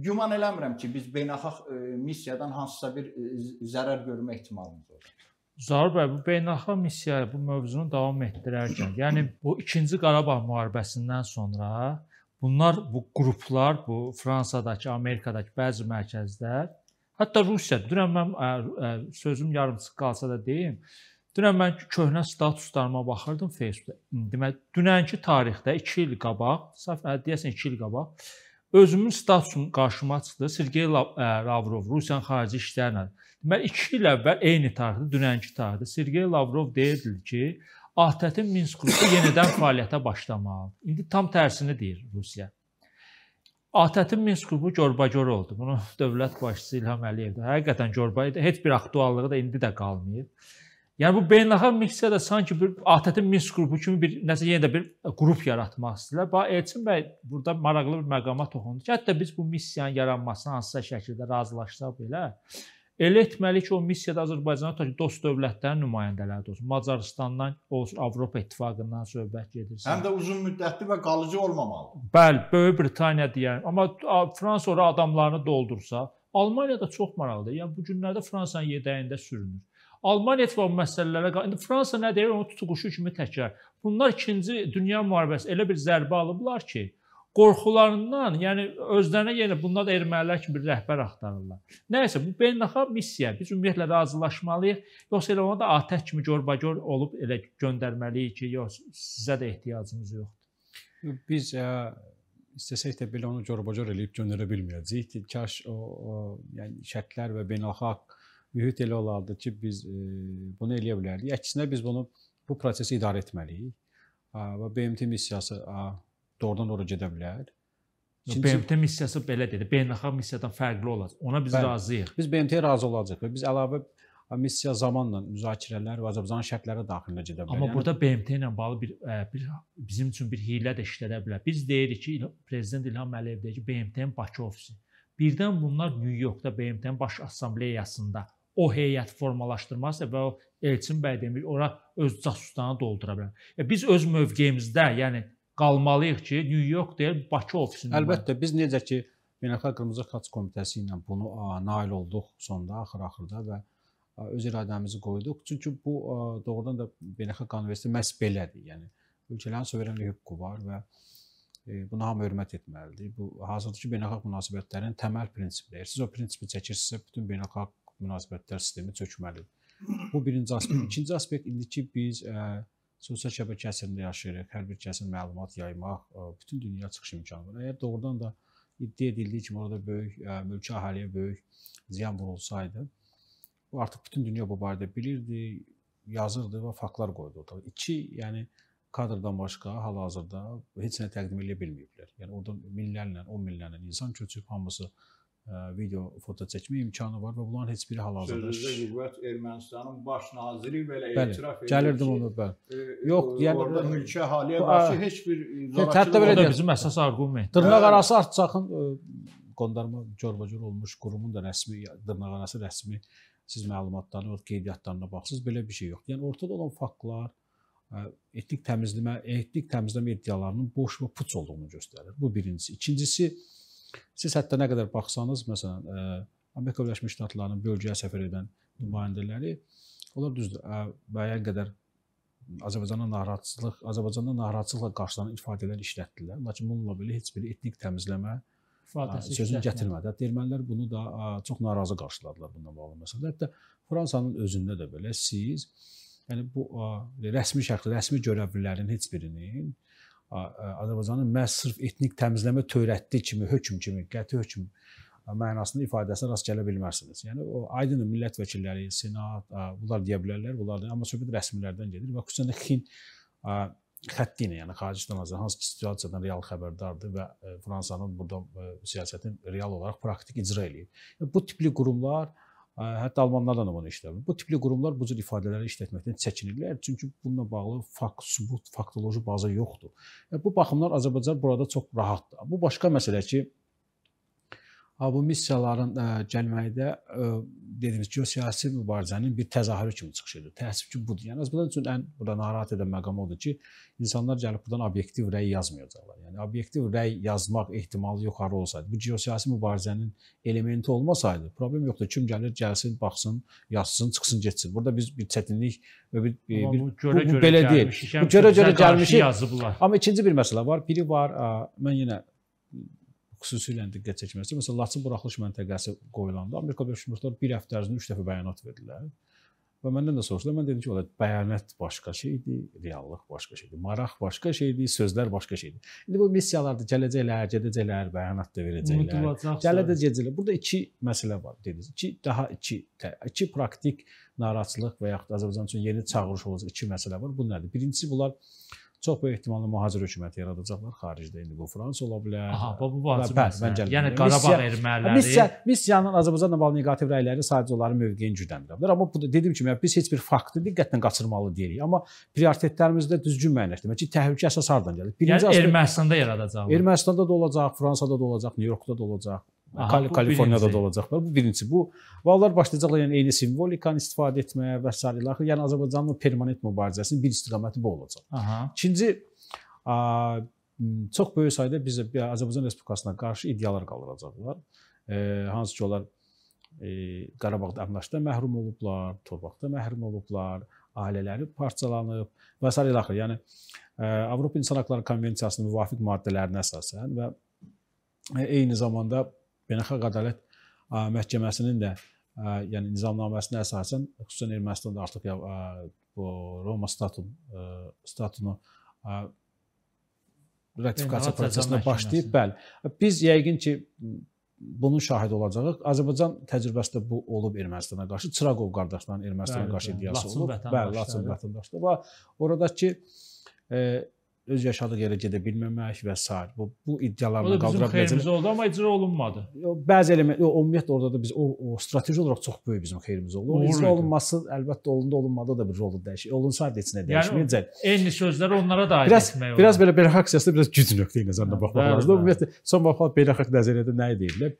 güman eləmirəm ki, biz beynəlxalq missiyadan hansısa bir zərər görmə ehtimalımız olur. Zaur bəy, bu beynəlxalq missiyaya bu mövzunu davam etdirərkən, yəni bu 2-ci Qarabağ müharibəsindən sonra bunlar bu qruplar, bu Fransadakı, Amerikadakı bəzi mərkəzlər Hətta Rusiya, dünən mən ə, ə, sözüm yarımçıq qalsa da deyim. Dünən mən köhnə statuslarıma baxırdım Facebookda. Deməli, dünənki tarixdə 2 il qabaq, saf deyəsən 2 il qabaq özümün statusum qarşıma çıxdı. Sergey Lavrov Rusiyanın xarici işlərinə. Deməli 2 il əvvəl eyni tarixdə, dünənki tarixdə Sergey Lavrov deyirdi ki, ATƏT-in Minsk qrupu yenidən fəaliyyətə başlamalıdır. İndi tam tərsini deyir Rusiya. ATƏT-in Minsk qrupu gorbagor oldu. Bunu dövlət başçısı İlham Əliyev də həqiqətən gorba idi. Heç bir aktuallığı da indi də qalmayıb. Yəni bu beynəlxalq miksiyada sanki bir ATƏT-in Minsk qrupu kimi bir nəsə yenə də bir qrup yaratmaq istədilər. Bax Elçin bəy burada maraqlı bir məqama toxundu. Ki, hətta biz bu missiyanın yaranmasına hansısa şəkildə razılaşsaq belə, Elə etməli ki, o missiyada Azərbaycana tutaq ki, dost dövlətlərin nümayəndələri də olsun. Macarıstandan olsun, Avropa İttifaqından söhbət gedirsə. Həm də uzunmüddətli və qalıcı olmamalı. Bəli, Böyük Britaniya deyən, amma Fransa ora adamlarını doldursa, Almaniya da çox maraqlıdır. Yəni bu günlərdə Fransanın yedəyində sürünür. Almaniya etva bu məsələlərə indi Fransa nə deyir, onu tutuquşu kimi təkrar. Bunlar 2-ci dünya müharibəsi elə bir zərbə alıblar ki, qorxularından, yəni özlərinə yenə bunlar da ermənilər kimi rəhbər axtarırlar. Nəysə, bu beynəlxalq missiya. Biz ümumiyyətlə razılaşmalıyıq, yoxsa elə onu da atəş kimi gorbagor olub elə göndərməliyik ki, yox, sizə də ehtiyacımız yoxdur. Biz ə, istəsək də belə onu gorbagor eləyib göndərə bilməyəcəyik. Kaş o, o yəni şərtlər və beynəlxalq mühit elə olardı ki, biz ə, bunu eləyə bilərdik. Əksinə biz bunu bu prosesi idarə etməliyik. Və BMT missiyası ə, doğrudan doğru gedə bilər. İkinci... BMT missiyası belədir. Beynəlxalq missiyadan fərqli olacaq. Ona biz Bəli. razıyıq. Biz BMT-yə razı olacağıq və biz əlavə missiya zamanla müzakirələr və Azərbaycanın şərtləri daxilinə gedə bilər. Amma yəni, burada BMT ilə bağlı bir, e, bir bizim üçün bir hiylə də işlədə bilər. Biz deyirik ki, prezident İlham Əliyev deyir ki, BMT-nin Bakı ofisi. Birdən bunlar New Yorkda BMT-nin baş assambleyasında o heyət formalaşdırmasa və o Elçin bəy demir, ora öz casuslarını doldura bilər. E, biz öz mövqeyimizdə, yəni qalmalıyıq ki, New York deyil, Bakı ofisində. Əlbəttə, biz necə ki Beynəlxalq Qırmızı Xaç Komitəsi ilə bunu nail olduq sonda axır-axırda və öz iradəmizi qoyduq. Çünki bu doğrudan da Beynəlxalq Konvensiyası məhz belədir. Yəni ölkələrin suverenlik hüququ var və e, buna hamı hörmət etməlidir. Bu hazırdakı beynəlxalq münasibətlərin təməl prinsipidir. Siz o prinsipi çəkirsinizsə, bütün beynəlxalq münasibətlər sistemi çökməlidir. Bu birinci aspekt. İkinci aspekt indiki biz ə, e, sosial şəbəkə əsrində yaşayırıq. Hər bir kəsin məlumat yaymaq e, bütün dünyaya çıxış imkanı var. Əgər doğrudan da iddia edildiyi kimi orada böyük e, mülki əhaliyə böyük ziyan vurulsaydı, bu artıq bütün dünya bu barədə bilirdi, yazırdı və faktlar qoydu orada. 2, yəni kadrdan başqa hal-hazırda heç nə təqdim edə bilməyiblər. Yəni orada minlərlə, 10 minlərlə insan köçüb, hamısı video, foto çəkmə imkanı var və bunların heç biri hal-hazırda sözdə qüvvət Ermənistanın baş naziri belə bəli, etiraf edir. Gəlirdim onu bəli. E, Yox, yəni orada mülki əhaliyə qarşı heç bir zorakılıq hətta belə deyir. Bizim əsas arqument. Dırnaq arası Artsaxın e, qondarma corbacor olmuş qurumun da rəsmi dırnaq arası rəsmi siz məlumatlarına, qeydiyyatlarına baxsınız, belə bir şey yoxdur. Yəni ortada olan faktlar, e, etnik təmizləmə, etnik təmizləmə iddialarının boş və puç olduğunu göstərir. Bu birincisi. İkincisi, Siz hətta nə qədər baxsanız, məsələn, e, Amerika Birləşmiş Ştatlarının bölgəyə səfər edən nümayəndələri onlar düzdür, müəyyən qədər Azərbaycanla narahatçılıq, Azərbaycanla narahatçılıqla qarşılanan ifadələr işlətdilər, lakin bununla belə heç bir etnik təmizləmə ifadəsi sözünü gətirmədi. Hətta ermənilər bunu da çox narazı qarşıladılar bununla bağlı məsələdə. Hətta Fransanın özündə də belə siz yəni bu rəsmi şəxs, rəsmi görevlilərin heç birinin E, Azərbaycanı məhz sırf etnik təmizləmə törətdi kimi hökm kimi, qəti hökm mənasında ifadəsinə rast gələ bilmərsiniz. Yəni o aydındır millət vəkilləri, senat, bunlar deyə bilərlər, bunlar amma söhbət rəsmilərdən gedir və xüsusən də Xin xətti ilə, yəni xarici diplomatlar hansı ki, situasiyadan real xəbərdardır və e, Fransanın burada e, siyasətin real olaraq praktik icra eləyir. Bu tipli qurumlar Hətta almanlardan da bunu işləmir. Bu tipli qurumlar bu cür ifadələri işlətməkdən çəkinirlər, çünki bununla bağlı fakt, sübut, faktoloji baza yoxdur. Bu baxımdan Azərbaycan burada çox rahatdır. Bu başqa məsələ ki, bu missiyaların ə, e, gəlməyi də ə, e, dediyimiz geosiyasi mübarizənin bir təzahürü kimi çıxış edir. Təəssüf ki, budur. Yəni Azərbaycan üçün ən burada narahat edən məqam odur ki, insanlar gəlib burdan obyektiv rəy yazmayacaqlar. Yəni obyektiv rəy yazmaq ehtimalı yuxarı olsaydı, bu geosiyasi mübarizənin elementi olmasaydı, problem yoxdur. Kim gəlir, gəlsin, baxsın, yazsın, çıxsın, getsin. Burada biz bir çətinlik və bir, bir, bir bu, görə bu, bu belə deyil. Bu görə-görə yəni gəlmişik. Amma ikinci bir məsələ var. Biri var, ə, e, mən yenə xüsusilə diqqət çəkməsi. Məsələn, Laçın buraxılış məntəqəsi qoyulanda Amerika Birləşmiş Ştatları bir həftə ərzində 3 dəfə bəyanat verdilər. Və məndən də soruşdular. Mən dedim ki, ola bəyanat başqa şeydir, reallıq başqa şeydir, maraq başqa şeydir, sözlər başqa şeydir. İndi bu missiyalarda gələcəklər, gedəcəklər, bəyanat da verəcəklər. Gələ də gedəcəklər. Burada iki məsələ var dediniz. İki daha iki iki praktik narazılıq və yaxud da Azərbaycan üçün yeni çağırış olacaq iki məsələ var. Bu nədir? Birincisi bunlar çox böyük ehtimalla mühacir hökumət yaradacaqlar xaricdə. İndi bu Fransa ola bilər. Aha, bu bu vacib məsələdir. Yəni Qarabağ erməniləri. Missiya, missiyanın Azərbaycanla bağlı negativ rəyləri sadəcə onların mövqeyini gücləndirə bilər. Amma bu dediyim kimi biz heç bir faktı diqqətlə qaçırmalı deyirik. Amma prioritetlərimizi də düzgün müəyyənləşdirmək ki, təhlükə əsas hardan gəlir? Birinci yəni, Ermənistanda yaradacaqlar. Ermənistanda da olacaq, Fransada da olacaq, Nyu-Yorkda da olacaq. Aha, Kaliforniyada birinci. da olacaqlar. Bu birincisi. Bu vallar başlayacaqlar yəni eyni simvolikanı istifadə etməyə və s. yəni Azərbaycanın permanent mübarizəsinin bir istiqaməti bu olacaq. Aha. İkinci a, çox böyük sayda biz Azərbaycan Respublikasına qarşı iddialar qaldıracaqlar. E, hansı ki onlar e, Qarabağda əmlakdan məhrum olublar, torpaqdan məhrum olublar, ailələri parçalanıb və s. yəni e, Avropa İnsan Hakları Konvensiyasının müvafiq maddələrinə əsasən və e, eyni zamanda Beynəlxalq Ədalət Məhkəməsinin də ə, yəni nizamnaməsinə əsasən xüsusən Ermənistanda artıq ya, ə, bu Roma statut e, statunu ə, ratifikasiya prosesinə başlayıb. Bəli. Biz yəqin ki bunun şahidi olacağıq. Azərbaycan təcrübəsi də bu olub Ermənistana qarşı. Çıraqov qardaşların Ermənistana bəli, qarşı iddiası olub. Bəli, Laçın vətəndaşları və oradakı e, öz yaşadığı yerə gedə bilməmək və s. Bu bu iddialarla qaldıra biləcəyimiz oldu, amma icra olunmadı. Bəzi element ümumiyyətlə orada da biz o, o strateji olaraq çox böyük bizim xeyrimiz oldu. O icra olunması əlbəttə olunda olunmadı da bir rolda dəyişir. Olunsaydı heç nə dəyişməyəcək. Yəni eyni sözləri onlara da aid etmək olar. Biraz belə beynəlxalq siyasətdə biraz güc nöqteyi nəzərində baxmaq lazımdır. Ümumiyyətlə son vaxtlar beynəlxalq nəzəriyyədə nə deyirlər?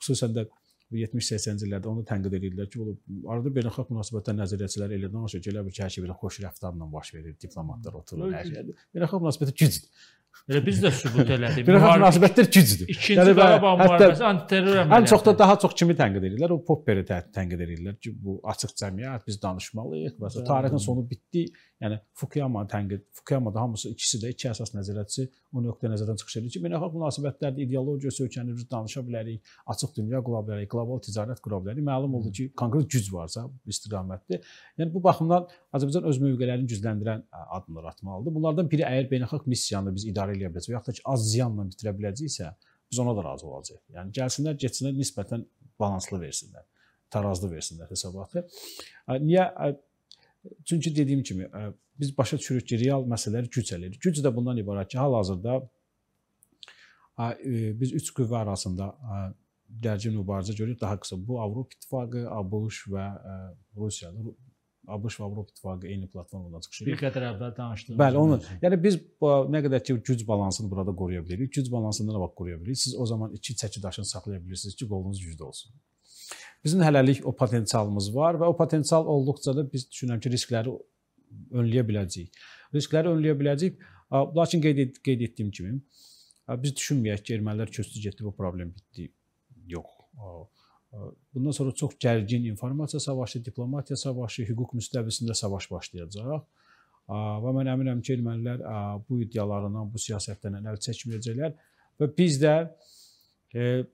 Xüsusən də 70-80-ci illərdə onu tənqid edirlər ki, olub arada beynəlxalq münasibətlər nəzəriyyəçiləri elə danışır ki, elə bir ki, hər şey belə xoş rəftarla baş verir, diplomatlar oturur, hər şey. Beynəlxalq münasibətlər gücdür. Elə biz də sübut elədik. Beynəlxalq münasibətlər gücdür. Yəni Qarabağ müharibəsi antiterror əməliyyatı. Ən çox da daha çox kimi tənqid edirlər, o Popperi tənqid edirlər ki, bu açıq cəmiyyət, biz danışmalıyıq və tarixin sonu bitdi. Yəni Fukuyama tənqid, Fukuyamada hamısı ikisi də iki əsas nəzarətçi o nöqtə nəzərdən çıxış edir ki, beynəlxalq münasibətlərdə ideologiya söykənir, danışa bilərik, açıq dünya qura bilərik qlobal ticarət qurumları məlum oldu ki, konkret güc varsa istiqamətdir. Yəni bu baxımdan Azərbaycan öz mövqelərini gücləndirən addımlar atmalıdır. Bunlardan biri əgər beynəlxalq missiyanı biz idarə edə biləcəyik və yaxud da ki, az ziyanla bitirə biləcəksə, biz ona da razı olacağıq. Yəni gəlsinlər, getsinlər nisbətən balanslı versinlər, tarazlı versinlər hesabatı. Niyə Çünki dediyim kimi biz başa düşürük ki, real məsələlər güc əlir. Güc də bundan ibarət ki, hal-hazırda biz üç qüvvə arasında gərgin mübarizə görür daha qısa. Bu Avropa İttifaqı, ABŞ və e, Rusiyadır. ABŞ və Avropa İttifaqı eyni platformada çıxış edir. Bir qədər əvvəl danışdığımız. Bəli, onu. Yəni biz nə qədər ki güc balansını burada qoruya bilirik, güc balansını da bax qoruya bilirik. Siz o zaman iki çəkidaşını saxlaya bilirsiniz ki, qolunuz güclü olsun. Bizim hələlik o potensialımız var və o potensial olduqca da biz düşünürəm ki, riskləri önləyə biləcəyik. Riskləri önləyə biləcəyik. Lakin qeyd, qeyd etdiyim kimi biz düşünməyək ki, ermənilər köçdü getdi bu problem bitdi yox. Bundan sonra çox gərgin informasiya savaşı, diplomatiya savaşı, hüquq müstəvisində savaş başlayacaq. Və mən əminəm ki, ermənilər bu iddialarından, bu siyasətdən əl çəkməyəcəklər və biz də e,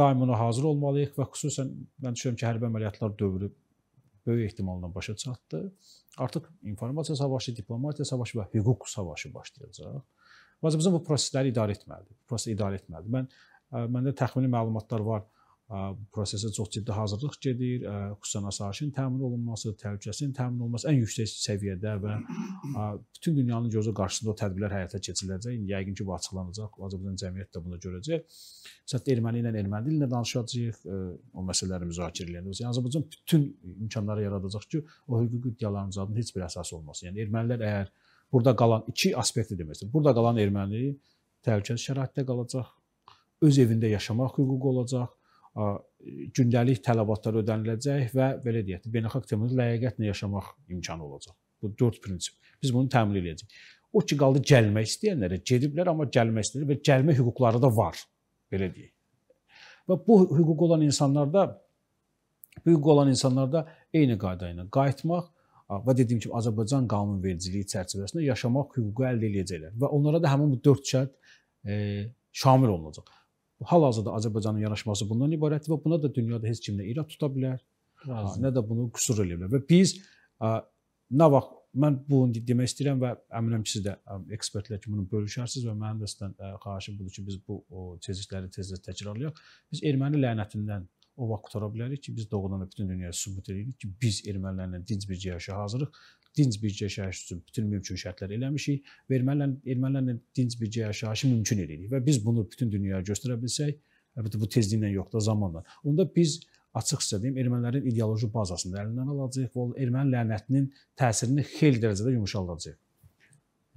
daim ona hazır olmalıyıq və xüsusən mən düşünürəm ki, hərbi əməliyyatlar dövrü böyük ehtimalla başa çatdı. Artıq informasiya savaşı, diplomatiya savaşı və hüquq savaşı başlayacaq. Vəzifəmiz bu prosesləri idarə etməlidir. Bu prosesi idarə etməlidir. Mən Məndə təxmini məlumatlar var. Prosesə çox ciddi hazırlıq gedir. Xüsusən asayişin təmin olunması, təhlükəsizliyin təmin olunması ən yüksək səviyyədə və bütün dünyanın gözü qarşısında o tədbirlər həyata keçiriləcək. Yəqin ki, bu açıqlanacaq. Azərbaycan cəmiyyəti də bunu görəcək. Məsələn, erməni ilə erməni dilində danışacağıq. O məsələləri müzakirə edəcəyik. Yəni Azərbaycan bütün imkanları yaradacaq ki, o hüquqi iddiaların zadının heç bir əsası olmasın. Yəni ermənilər əgər burada qalan iki aspekti deməkdir. Burada qalan erməni təhlükəsiz şəraitdə qalacaq, öz evində yaşamaq hüququ olacaq, gündəlik tələbatlar ödəniləcək və belə deyək, beynəlxalq təminatı ləyaqətlə yaşamaq imkanı olacaq. Bu 4 prinsip. Biz bunu təmin edəcəyik. O ki qaldı gəlmək istəyənlərə gediblər, amma gəlmək istəyirlər və gəlmə hüquqları da var, belə deyək. Və bu hüquq olan insanlarda hüquq olan insanlarda eyni qayda ilə qayıtmaq və dediyim kimi Azərbaycan qanunvericiliyi çərçivəsində yaşamaq hüququ əldə edəcəklər və onlara da həmin bu 4 şərt e, şamil olunacaq. Hal-hazırda Azərbaycanın yanaşması bundan ibarətdir və buna da dünyada heç kim nə irad tuta bilər, ha, nə də bunu qüsur eləyə bilər. Və biz ə, nə vaxt mən bunu demək istəyirəm və əminəm ki, siz də ekspertlər kimi bunu bölüşərsiniz və mənim də sizdən xahişim budur ki, biz bu tezlikləri tez-tez təkrarlayaq. Biz erməni lənətindən o vaxt qutara bilərik ki, biz doğrudan da bütün dünyaya sübut edirik ki, biz ermənilərlə dinc bir cəbhə hazırıq dinc birgə yaşayış üçün bütün mümkün şərtləri eləmişik. Ermənilərlə ermənilərlə dinc birgə yaşayışı mümkün eləyirik və biz bunu bütün dünyaya göstərə bilsək, əlbəttə bu tezliklə yox da zamanla. Onda biz açıq sizə deyim, ermənilərin ideoloji bazasını əlindən alacağıq və erməni lənətinin təsirini xeyli dərəcədə yumşaldacağıq.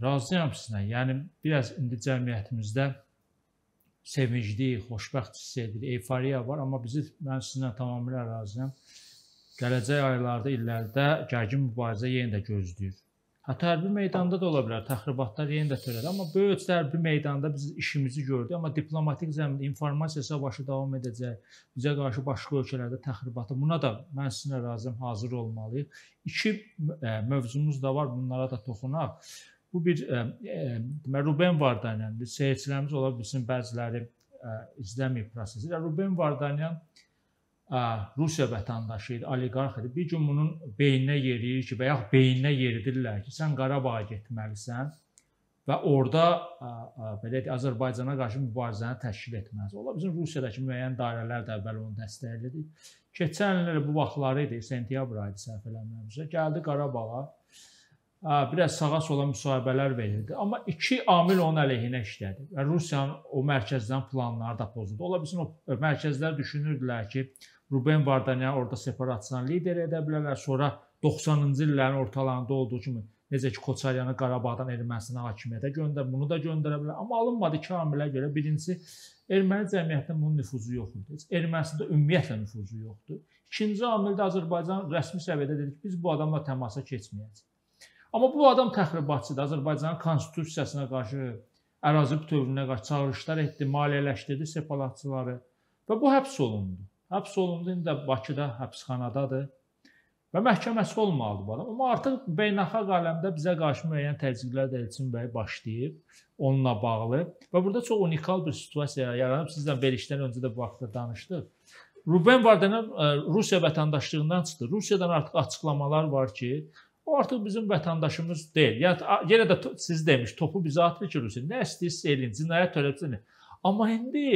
Razıyam sizlə. Yəni biraz indi cəmiyyətimizdə sevincli, xoşbəxt hiss edirik, eyforiya var, amma bizi mən sizinlə tamamilə razıyam gələcək aylarda, illərdə gərgin mübarizə yenə də gözləyir. Hə hərbi meydanda da ola bilər, təxribatlar yenə də törədir, amma böyük ölçüdə hərbi meydanda biz işimizi gördük, amma diplomatik zəmində informasiya savaşı davam edəcək. Bizə qarşı başqa ölkələrdə təxribatı. Buna da mən sizinlə razıyam, hazır olmalıyıq. İki e, mövzumuz da var, bunlara da toxunaq. Bu bir e, e, deməli Ruben Vardanyan, seyircilərimiz ola bilsin bəziləri ə, izləmir prosesi. Ruben Vardanyan Rusiya vətəndaşı idi, oliqarx idi. Bir gün bunun beyninə yeriyir ki, və yaxud beyninə yeridirlər ki, sən Qarabağa getməlisən və orada belə deyək Azərbaycana qarşı mübarizəni təşkil etməz. Ola bizim Rusiyadakı müəyyən dairələr də əvvəl onu dəstəklədi. Keçən illər bu vaxtları idi, sentyabr ayı səhv eləmirəmsə, gəldi Qarabağa biraz sağa sola müsahibələr verirdi. Amma iki amil onun əleyhinə işlədi və Rusiyanın o mərkəzdən planları da pozuldu. Ola bilsin o mərkəzlər düşünürdülər ki, Ruben Vardanyan orada separatçıdan lider edə bilərlər. Sonra 90-cı illərin ortalarında olduğu kimi necə ki Koçaryanı Qarabağdan Ermənistan hakimiyyətə göndər, bunu da göndərə bilər. Amma alınmadı iki amilə görə. Birincisi erməni cəmiyyətində bunun nüfuzu yox idi. Ermənistanda ümumiyyətlə nüfuzu yoxdur. İkinci amil də Azərbaycan rəsmi səviyyədə dedi ki, biz bu adamla təmasa keçməyəcəyik. Amma bu adam təxribatçıdır. Azərbaycanın konstitusiyasına qarşı, ərazi bütövlüyünə qarşı çağırışlar etdi, maliyyələşdirdi separatçıları və bu həbs olundu. Həbs olundu indi də Bakıda həbsxanadadır. Və məhkəməsi olmalıdır bu adam. Amma artıq beynəlxalq aləmdə bizə qarşı müəyyən təzyiqlər də Elçin bəy başlayıb onunla bağlı. Və burada çox unikal bir situasiya yaranıb. Sizlə verilişdən öncə də bu haqda danışdıq. Ruben Vardanyan e, Rusiya vətəndaşlığından çıxdı. Rusiyadan artıq açıqlamalar var ki, O artıq bizim vətəndaşımız deyil. Yəni yenə də siz demiş, topu bizə atdı ki, Rusiya nə istəyirsə elin, cinayət törətsin. Amma indi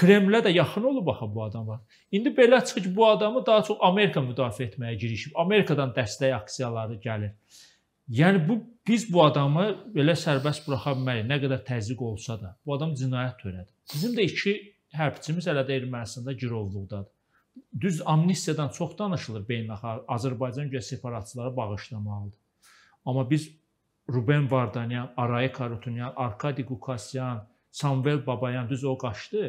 Kremlə də yaxın olub axı bu adamlar. İndi belə çıxır ki, bu adamı daha çox Amerika müdafiə etməyə girişib. Amerikadan dəstək aksiyaları gəlir. Yəni bu biz bu adamı belə sərbəst buraxa bilmərik, nə qədər təzyiq olsa da. Bu adam cinayət törədi. Bizim də iki hərbçimiz hələ də Ermənistanda girovluqdadır. Düz amnistiyadan çox danışılır beynəlxalq. Azərbaycan görə separatçılara bağışlamalıdır. Amma biz Ruben Vardanyan, Arayi Karutunyan, Arkadi Qukasyan, Samuel Babayan düz o qaçdı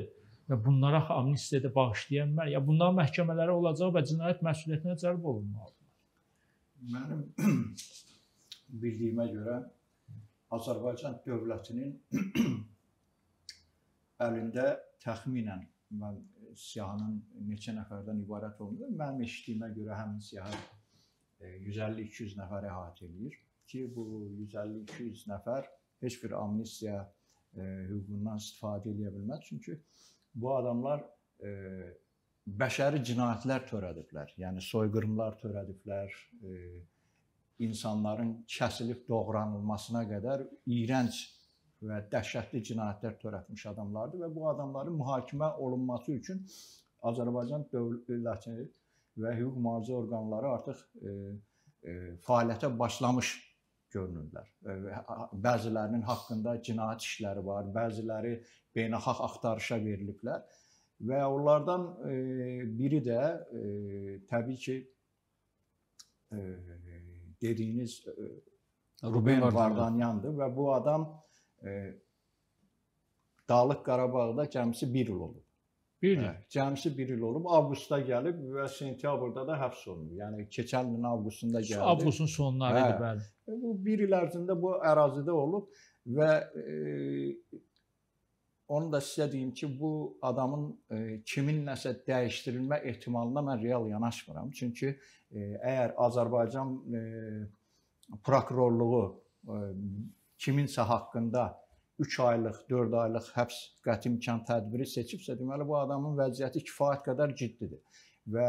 və bunlara amnistiyada bağışlayanlar ya bunların məhkəmələri olacaq və cinayət məsuliyyətinə cəlb olunmalıdırlar. Mənim bildiyimə görə Azərbaycan dövlətinin əlində təxminən mən siyahının neçə nəfərdən ibarət olunur. Mənim eşitdiyimə görə həmin siyahı 150-200 e, nəfər əhatə eləyir ki, bu 150-200 nəfər heç bir amnistiya e, hüququndan istifadə edə bilməz. Çünki bu adamlar e, bəşəri cinayətlər törədiblər. Yəni soyqırımlar törədiblər, insanların kəsilib doğranılmasına qədər iyrənc və dəhşətli cinayətlər törətmiş adamlardır və bu adamların mühakimə olunması üçün Azərbaycan dövləti və hüquq mühafizə orqanları artıq e, e, fəaliyyətə başlamış görünürlər. E, bəzilərinin haqqında cinayət işləri var, bəziləri beynəlxalq axtarışa veriliblər və onlardan e, biri də e, təbii ki e, dediyiniz e, Ruben Vardanyandır və bu adam E, Dağlıq Qarabağda cəmsi 1 il olub. Bir hə, il. Hə, cəmsi 1 il olub. Avqustda gəlib və sentyabrda da həbs olunub. Yəni keçən ilin avqustunda gəldi. Avqustun sonları hə, idi, bəli. E, bu 1 il ərzində bu ərazidə olub və e, onu da sizə deyim ki, bu adamın e, kimin nəsə dəyişdirilmə ehtimalına mən real yanaşmıram. Çünki e, əgər Azərbaycan e, prokurorluğu e, kiminsə haqqında 3 aylıq, 4 aylıq həbs qəti imkan tədbiri seçibsə, deməli bu adamın vəziyyəti kifayət qədər ciddidir və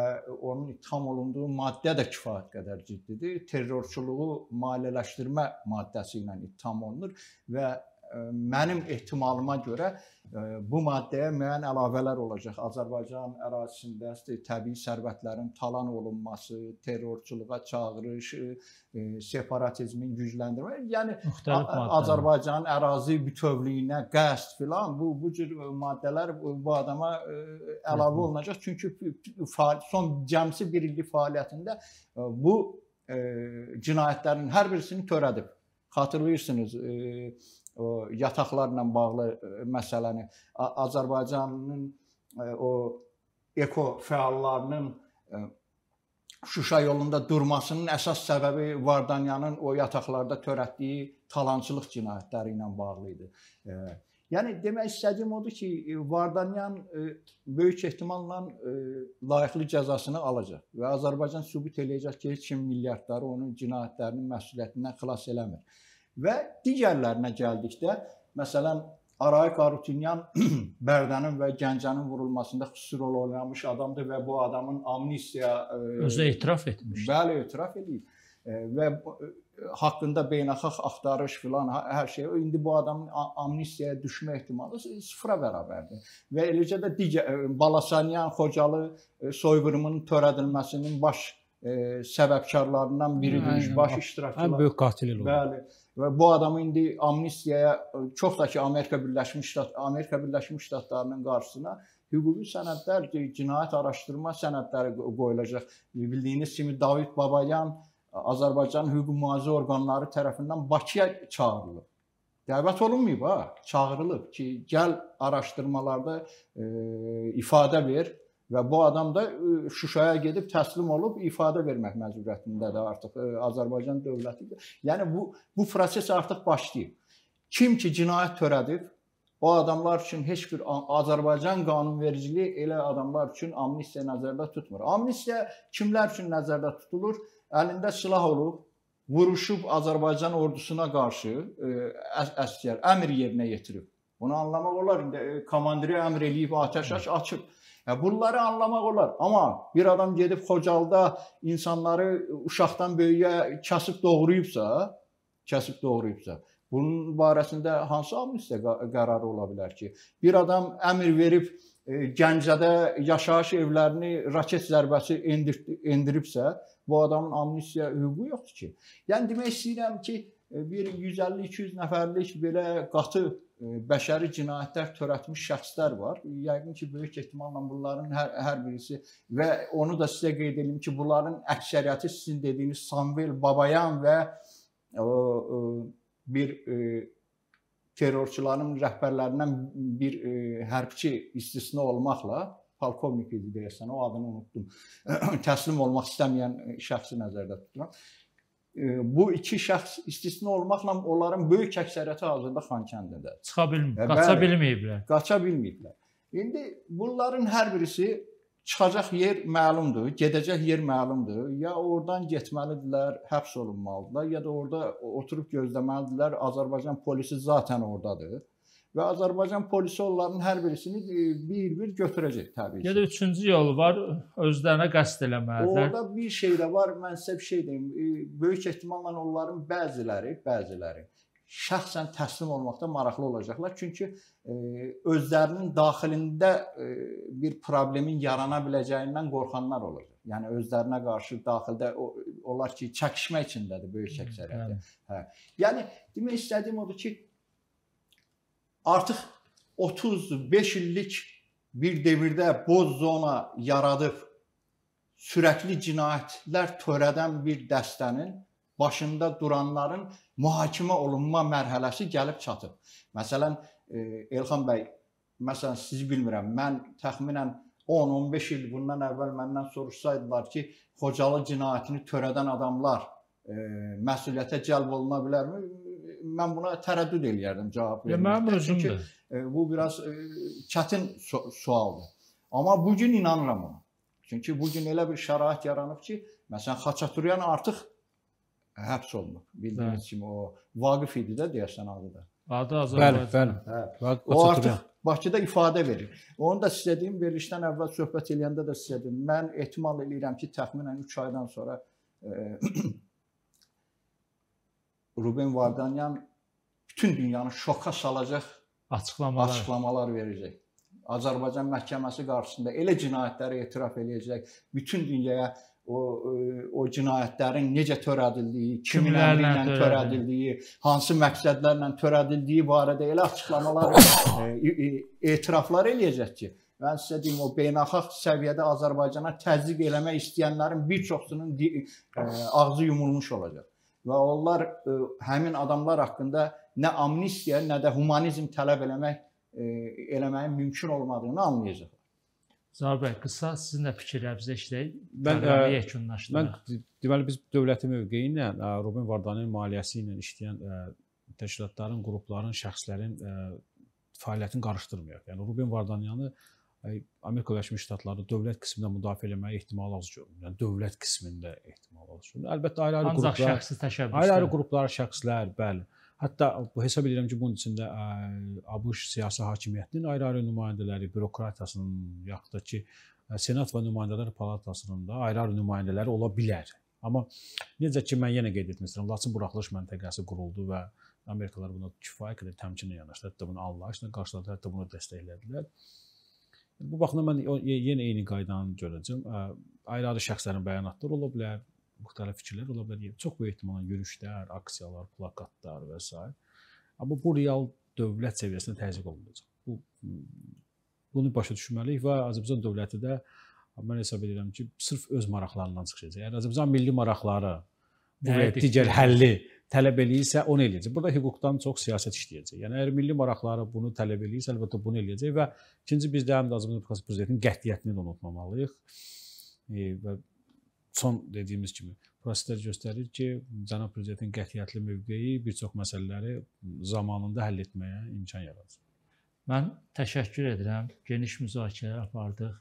onun ittiham olunduğu maddə də kifayət qədər ciddidir. Terrorçuluğu maliyyələşdirmə maddəsi ilə ittiham olunur və mənim ehtimalıma görə e, bu maddəyə müəyyən əlavələr olacaq. Azərbaycan ərazisində təbii sərvətlərin talan olunması, terrorçuluğa çağırış, e, e, separatizmin gücləndirmə, yəni Azərbaycanın ərazi bütövlüyünə qəsd filan bu bu cür maddələr bu adama əlavə olunacaq. Çünki son cəmsi 1 illik fəaliyyətində bu cinayətlərin hər birisini törədib. Xatırlayırsınız, yataqlarla bağlı e, məsələni Azərbaycanın e, o eko fəallarının e, Şuşa yolunda durmasının əsas səbəbi Vardanyanın o yataqlarda törətdiyi talançılıq cinayətləri ilə bağlı idi. Yəni demək istədiyim odur ki, Vardanyan böyük ehtimalla layiqli cəzasını alacaq və Azərbaycan sübut eləyəcək ki, heç kim milyardları onun cinayətlərinin məsuliyyətindən xilas eləmir. Və digərlərinə gəldikdə, məsələn, Arayik Arutinyan Bərdənin və Gəncənin vurulmasında xüsusi rol oynamış adamdır və bu adamın amnistiya e, özü etiraf etmiş. Bəli, etiraf edib e, və e, haqqında beynəlxalq axtarış filan hər şey. İndi bu adamın amnistiyaya düşmə ehtimalı sıfıra bərabərdir. Və eləcə də digər Balasanyan Xocalı soyqırımının törədilməsinin baş e, səbəbkarlarından biridir, Aynen, baş iştirakçılar. Ən böyük qatil idi. Bəli və bu adamı indi amnistiyaya e, çoxsa ki Amerika Birləşmiş Ştat Amerika Birləşmiş Ştatlarının qarşısına hüquqi sənədlər, cinayət araşdırma sənədləri qoyulacaq. Bildiyiniz kimi David Babayan e, Azərbaycan hüquq mühafizə orqanları tərəfindən Bakıya çağırılıb. Dəvət olunmayıb ha, çağırılıb ki, gəl araşdırmalarda e, ifadə ver, Və bu adam da e, Şuşaya gedib təslim olub ifadə vermək məcburiyyətindədir artıq e, Azərbaycan dövləti. Yəni bu bu proses artıq başlayıb. Kim ki cinayət törədib, o adamlar üçün heç bir Azərbaycan qanunvericiliyi elə adamlar üçün amnistiya nəzərdə tutmur. Amnistiya kimlər üçün nəzərdə tutulur? Əlində silah olub vuruşub Azərbaycan ordusuna qarşı e, əsgər əmr yerinə yetirib. Bunu anlamaq olar. İndi komandiri əmr eləyib atəş aç, açıb. Bunları anlamaq olar. Amma bir adam gedib Xocalda insanları uşaqdan böyüyə kasıb doğrayıbsa, kasıb doğrayıbsa, bunun barəsində hansı amnisdə qərarı ola bilər ki? Bir adam əmr verib e, Gəncədə yaşayış evlərini raket zərbəsi endir endiribsə, bu adamın amnistiya hüququ yoxdur ki. Yəni demək istəyirəm ki, e, bir 150-200 nəfərlik belə qatı E, bəşəri cinayətlər törətmiş şəxslər var. Yəqin ki, böyük ehtimalla bunların hər, hər birisi və onu da sizə qeyd edim ki, bunların əksəriyyəti sizin dediyiniz Samuel Babayan və o, o, bir e, terrorçuların rəhbərlərindən bir e, hərbçi istisna olmaqla polkovnik idi deyəsən, o adını unutdum. Təslim olmaq istəməyən şəxsi nəzərdə tuturam bu iki şəxs istisna olmaqla onların böyük əksəriyyəti hazırda Xankəndidədir. Çıxa bilmir, qaça bilməyiblər. Qaça bilməyiblər. İndi bunların hər birisi çıxacaq yer məlumdur, gedəcək yer məlumdur. Ya oradan getməlidirlər, həbs olunmalıdırlar, ya da orada oturub gözləməlidirlər. Azərbaycan polisi zaten ordadır və Azərbaycan polisi onların hər birisini bir-bir e, götürəcək təbii ki. Ya da üçüncü yol var, özlərinə qəsd eləməlidir. Orada bir şey də var, mən sizə bir şey deyim. E, böyük ehtimalla onların bəziləri, bəziləri şəxsən təslim olmaqda maraqlı olacaqlar. Çünki e, özlərinin daxilində bir problemin yarana biləcəyindən qorxanlar olacaq. Yəni özlərinə qarşı daxildə o, onlar ki, çəkişmə içindədir böyük əksəriyyəti. Hə. Yəni demək istədiyim odur ki, artıq 35 illik bir dövrdə boz zona yaradıb sürətli cinayətlər törədən bir dəstənin başında duranların mühakimə olunma mərhələsi gəlib çatıb. Məsələn, e, Elxan bəy, məsələn siz bilmirəm, mən təxminən 10-15 il bundan əvvəl məndən soruşsaydılar ki, Xocalı cinayətini törədən adamlar e, məsuliyyətə cəlb oluna bilərmi? mən buna tərəddüd eləyərdim cavab vermək. Mənim özümdə. E, bu biraz e, çətin su sualdır. Amma bu gün inanıram ona. Çünki bu gün elə bir şərait yaranıb ki, məsələn Xaçaturyan artıq həbs olunub. Bildiyiniz kimi o Vaqif idi də deyəsən adı da. Adı Azərbaycan. Bəli, bəli. Hə. O artıq Bakıda ifadə verir. Onu da sizə deyim, verilişdən əvvəl söhbət eləyəndə də sizə deyim, mən ehtimal eləyirəm ki, təxminən 3 aydan sonra e, Ruben Vardanyan bütün dünyanı şoka salacaq açıqlamalar açıqlamalar verəcək. Azərbaycan məhkəməsi qarşısında elə cinayətləri etiraf eləyəcək, bütün dünyaya o e, o cinayətlərin necə törədildiyi, kimlərlə törədildiyi, hansı məqsədlərlə törədildiyi barədə elə açıqlamalar e, e, etiraflar eləyəcək ki, mən sizə deyim o beynəlxalq səviyyədə Azərbaycana təzyiq eləmək istəyənlərin bir çoxsunun ağzı yumulmuş olacaq və onlar ə, e, həmin adamlar haqqında nə amnistiya, nə də humanizm tələb eləmək ə, e, eləməyin mümkün olmadığını anlayacaqlar. Cavab bəy, qısa sizin də fikirlərinizi eşidək. Mən e, yekunlaşdıraq. Mən deməli biz dövlətin mövqeyi ilə Ruben Vardanyan maliyyəsi ilə işləyən ə, təşkilatların, qrupların, şəxslərin ə, fəaliyyətini qarışdırmıyor. Yəni Ruben Vardanyanı ə, Amerika Birləşmiş Ştatları dövlət qismində müdafiə eləməyə ehtimal az görünür. Yəni dövlət qismində ehtimal az görünür. Əlbəttə ayrı-ayrı -ayr qruplar, şəxsi təşəbbüslər, ayrı-ayrı qruplar, şəxslər, bəli. Hətta bu hesab edirəm ki, bunun içində ə, ABŞ siyasi hakimiyyətinin ayrı-ayrı nümayəndələri, bürokratiyasının yaxud da ki, Senat və Nümayəndələr Palatasının da ayrı-ayrı nümayəndələri ola bilər. Amma necə ki mən yenə qeyd etmişəm, Laçın buraxılış məntəqəsi quruldu və Amerikalılar buna kifayət qədər təmkinlə yanaşdı. Hətta bunu anlayışla qarşıladı, hətta bunu dəstəklədilər. Bu baxımdan mən yenə eyni qaydanı görəcəm. Ayrı-ayrı şəxslərin bəyanatları ola bilər, müxtəlif fikirlər ola bilər. Çox böyük ehtimalla yürüşlər, aksiyalar, plakatlar və s. Amma bu real dövlət səviyyəsində təzyiq olunacaq. Bu bunu başa düşməliyik və Azərbaycan dövləti də mən hesab edirəm ki, sırf öz maraqlarından çıxacaq. Yəni Azərbaycan milli maraqları bu və digər həlli tələb eləyirsə, onu eləyəcək. Burada hüquqdan çox siyasət işləyəcək. Yəni əgər milli maraqları bunu tələb eləyirsə, əlbəttə bunu eləyəcək və ikinci biz də həm də Azərbaycan Respublikası prezidentinin qətiyyətini də unutmamalıyıq. E, və son dediyimiz kimi proseslər göstərir ki, cənab prezidentin qətiyyətli mövqeyi bir çox məsələləri zamanında həll etməyə imkan yaradır. Mən təşəkkür edirəm. Geniş müzakirə apardıq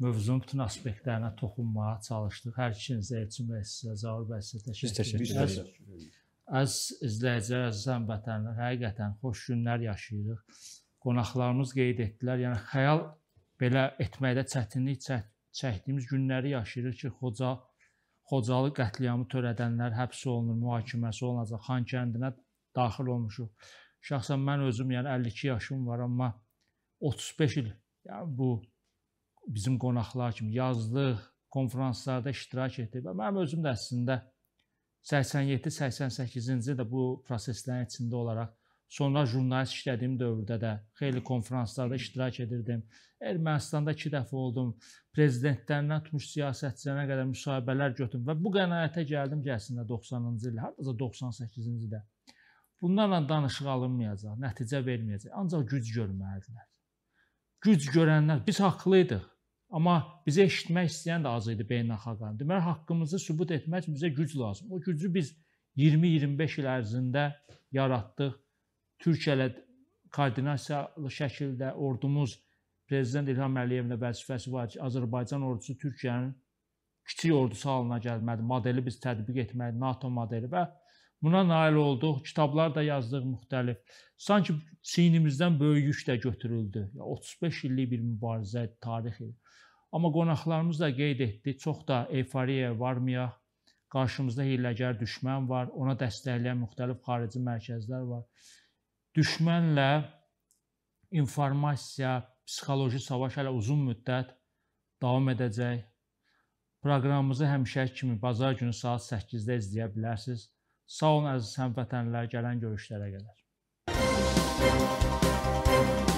mövzunun bütün aspektlərinə toxunmağa çalışdıq. Hər ikinizə Elçin bəy sizə, Zaur bəy sizə təşəkkür edirik. Əz izləyicilər, əziz həmvətənlər, həqiqətən xoş günlər yaşayırıq. Qonaqlarımız qeyd etdilər, yəni xəyal belə etməkdə çətinlik çək, çəkdiyimiz günləri yaşayırıq ki, Xoca Xocalı qətliamı törədənlər həbs olunur, mühakiməsi olunacaq. Xan kəndinə daxil olmuşuq. Şəxsən mən özüm yəni 52 yaşım var, amma 35 il yəni bu bizim qonaqlar kimi yazdıq, konfranslarda iştirak etdik və mənim özüm də əslində 87-88-ci də bu proseslərin içində olaraq sonra jurnalist işlədiyim dövrdə də xeyli konfranslarda iştirak edirdim. Ermənistanda 2 dəfə oldum. Prezidentlərindən tutmuş siyasətçilərə qədər müsahibələr götürdüm və bu qənaətə gəldim ki, əslində 90-cı il, hardasa 98-ci də bunlarla danışıq alınmayacaq, nəticə verməyəcək, ancaq güc görməlidirlər güc görənlər, biz haqlıydıq. Amma bizə eşitmək istəyən də az idi beynəlxalq aləmdə. Deməli, haqqımızı sübut etmək üçün bizə güc lazım. O gücü biz 20-25 il ərzində yaratdıq. Türkiyə ilə koordinasiyalı şəkildə ordumuz prezident İlham Əliyevin vəzifəsi var ki, Azərbaycan ordusu Türkiyənin kiçik ordusu halına gəlməli, modeli biz tətbiq etməli, NATO modeli və Buna nail olduq, kitablar da yazdıq müxtəlif. Sanki çiynimizdən böyük yük də götürüldü. 35 illik bir mübarizə, tarix idi. Amma qonaqlarımız da qeyd etdi, çox da eyfariya varmayaq. Qarşımızda hiyləgər düşmən var, ona dəstəkləyən müxtəlif xarici mərkəzlər var. Düşmənlə informasiya, psixoloji savaş hələ uzun müddət davam edəcək. Proqramımızı həmişəki kimi bazar günü saat 8-də izləyə bilərsiniz. Sağ olun əziz həmvətənlər, gələn görüşlərə qədər.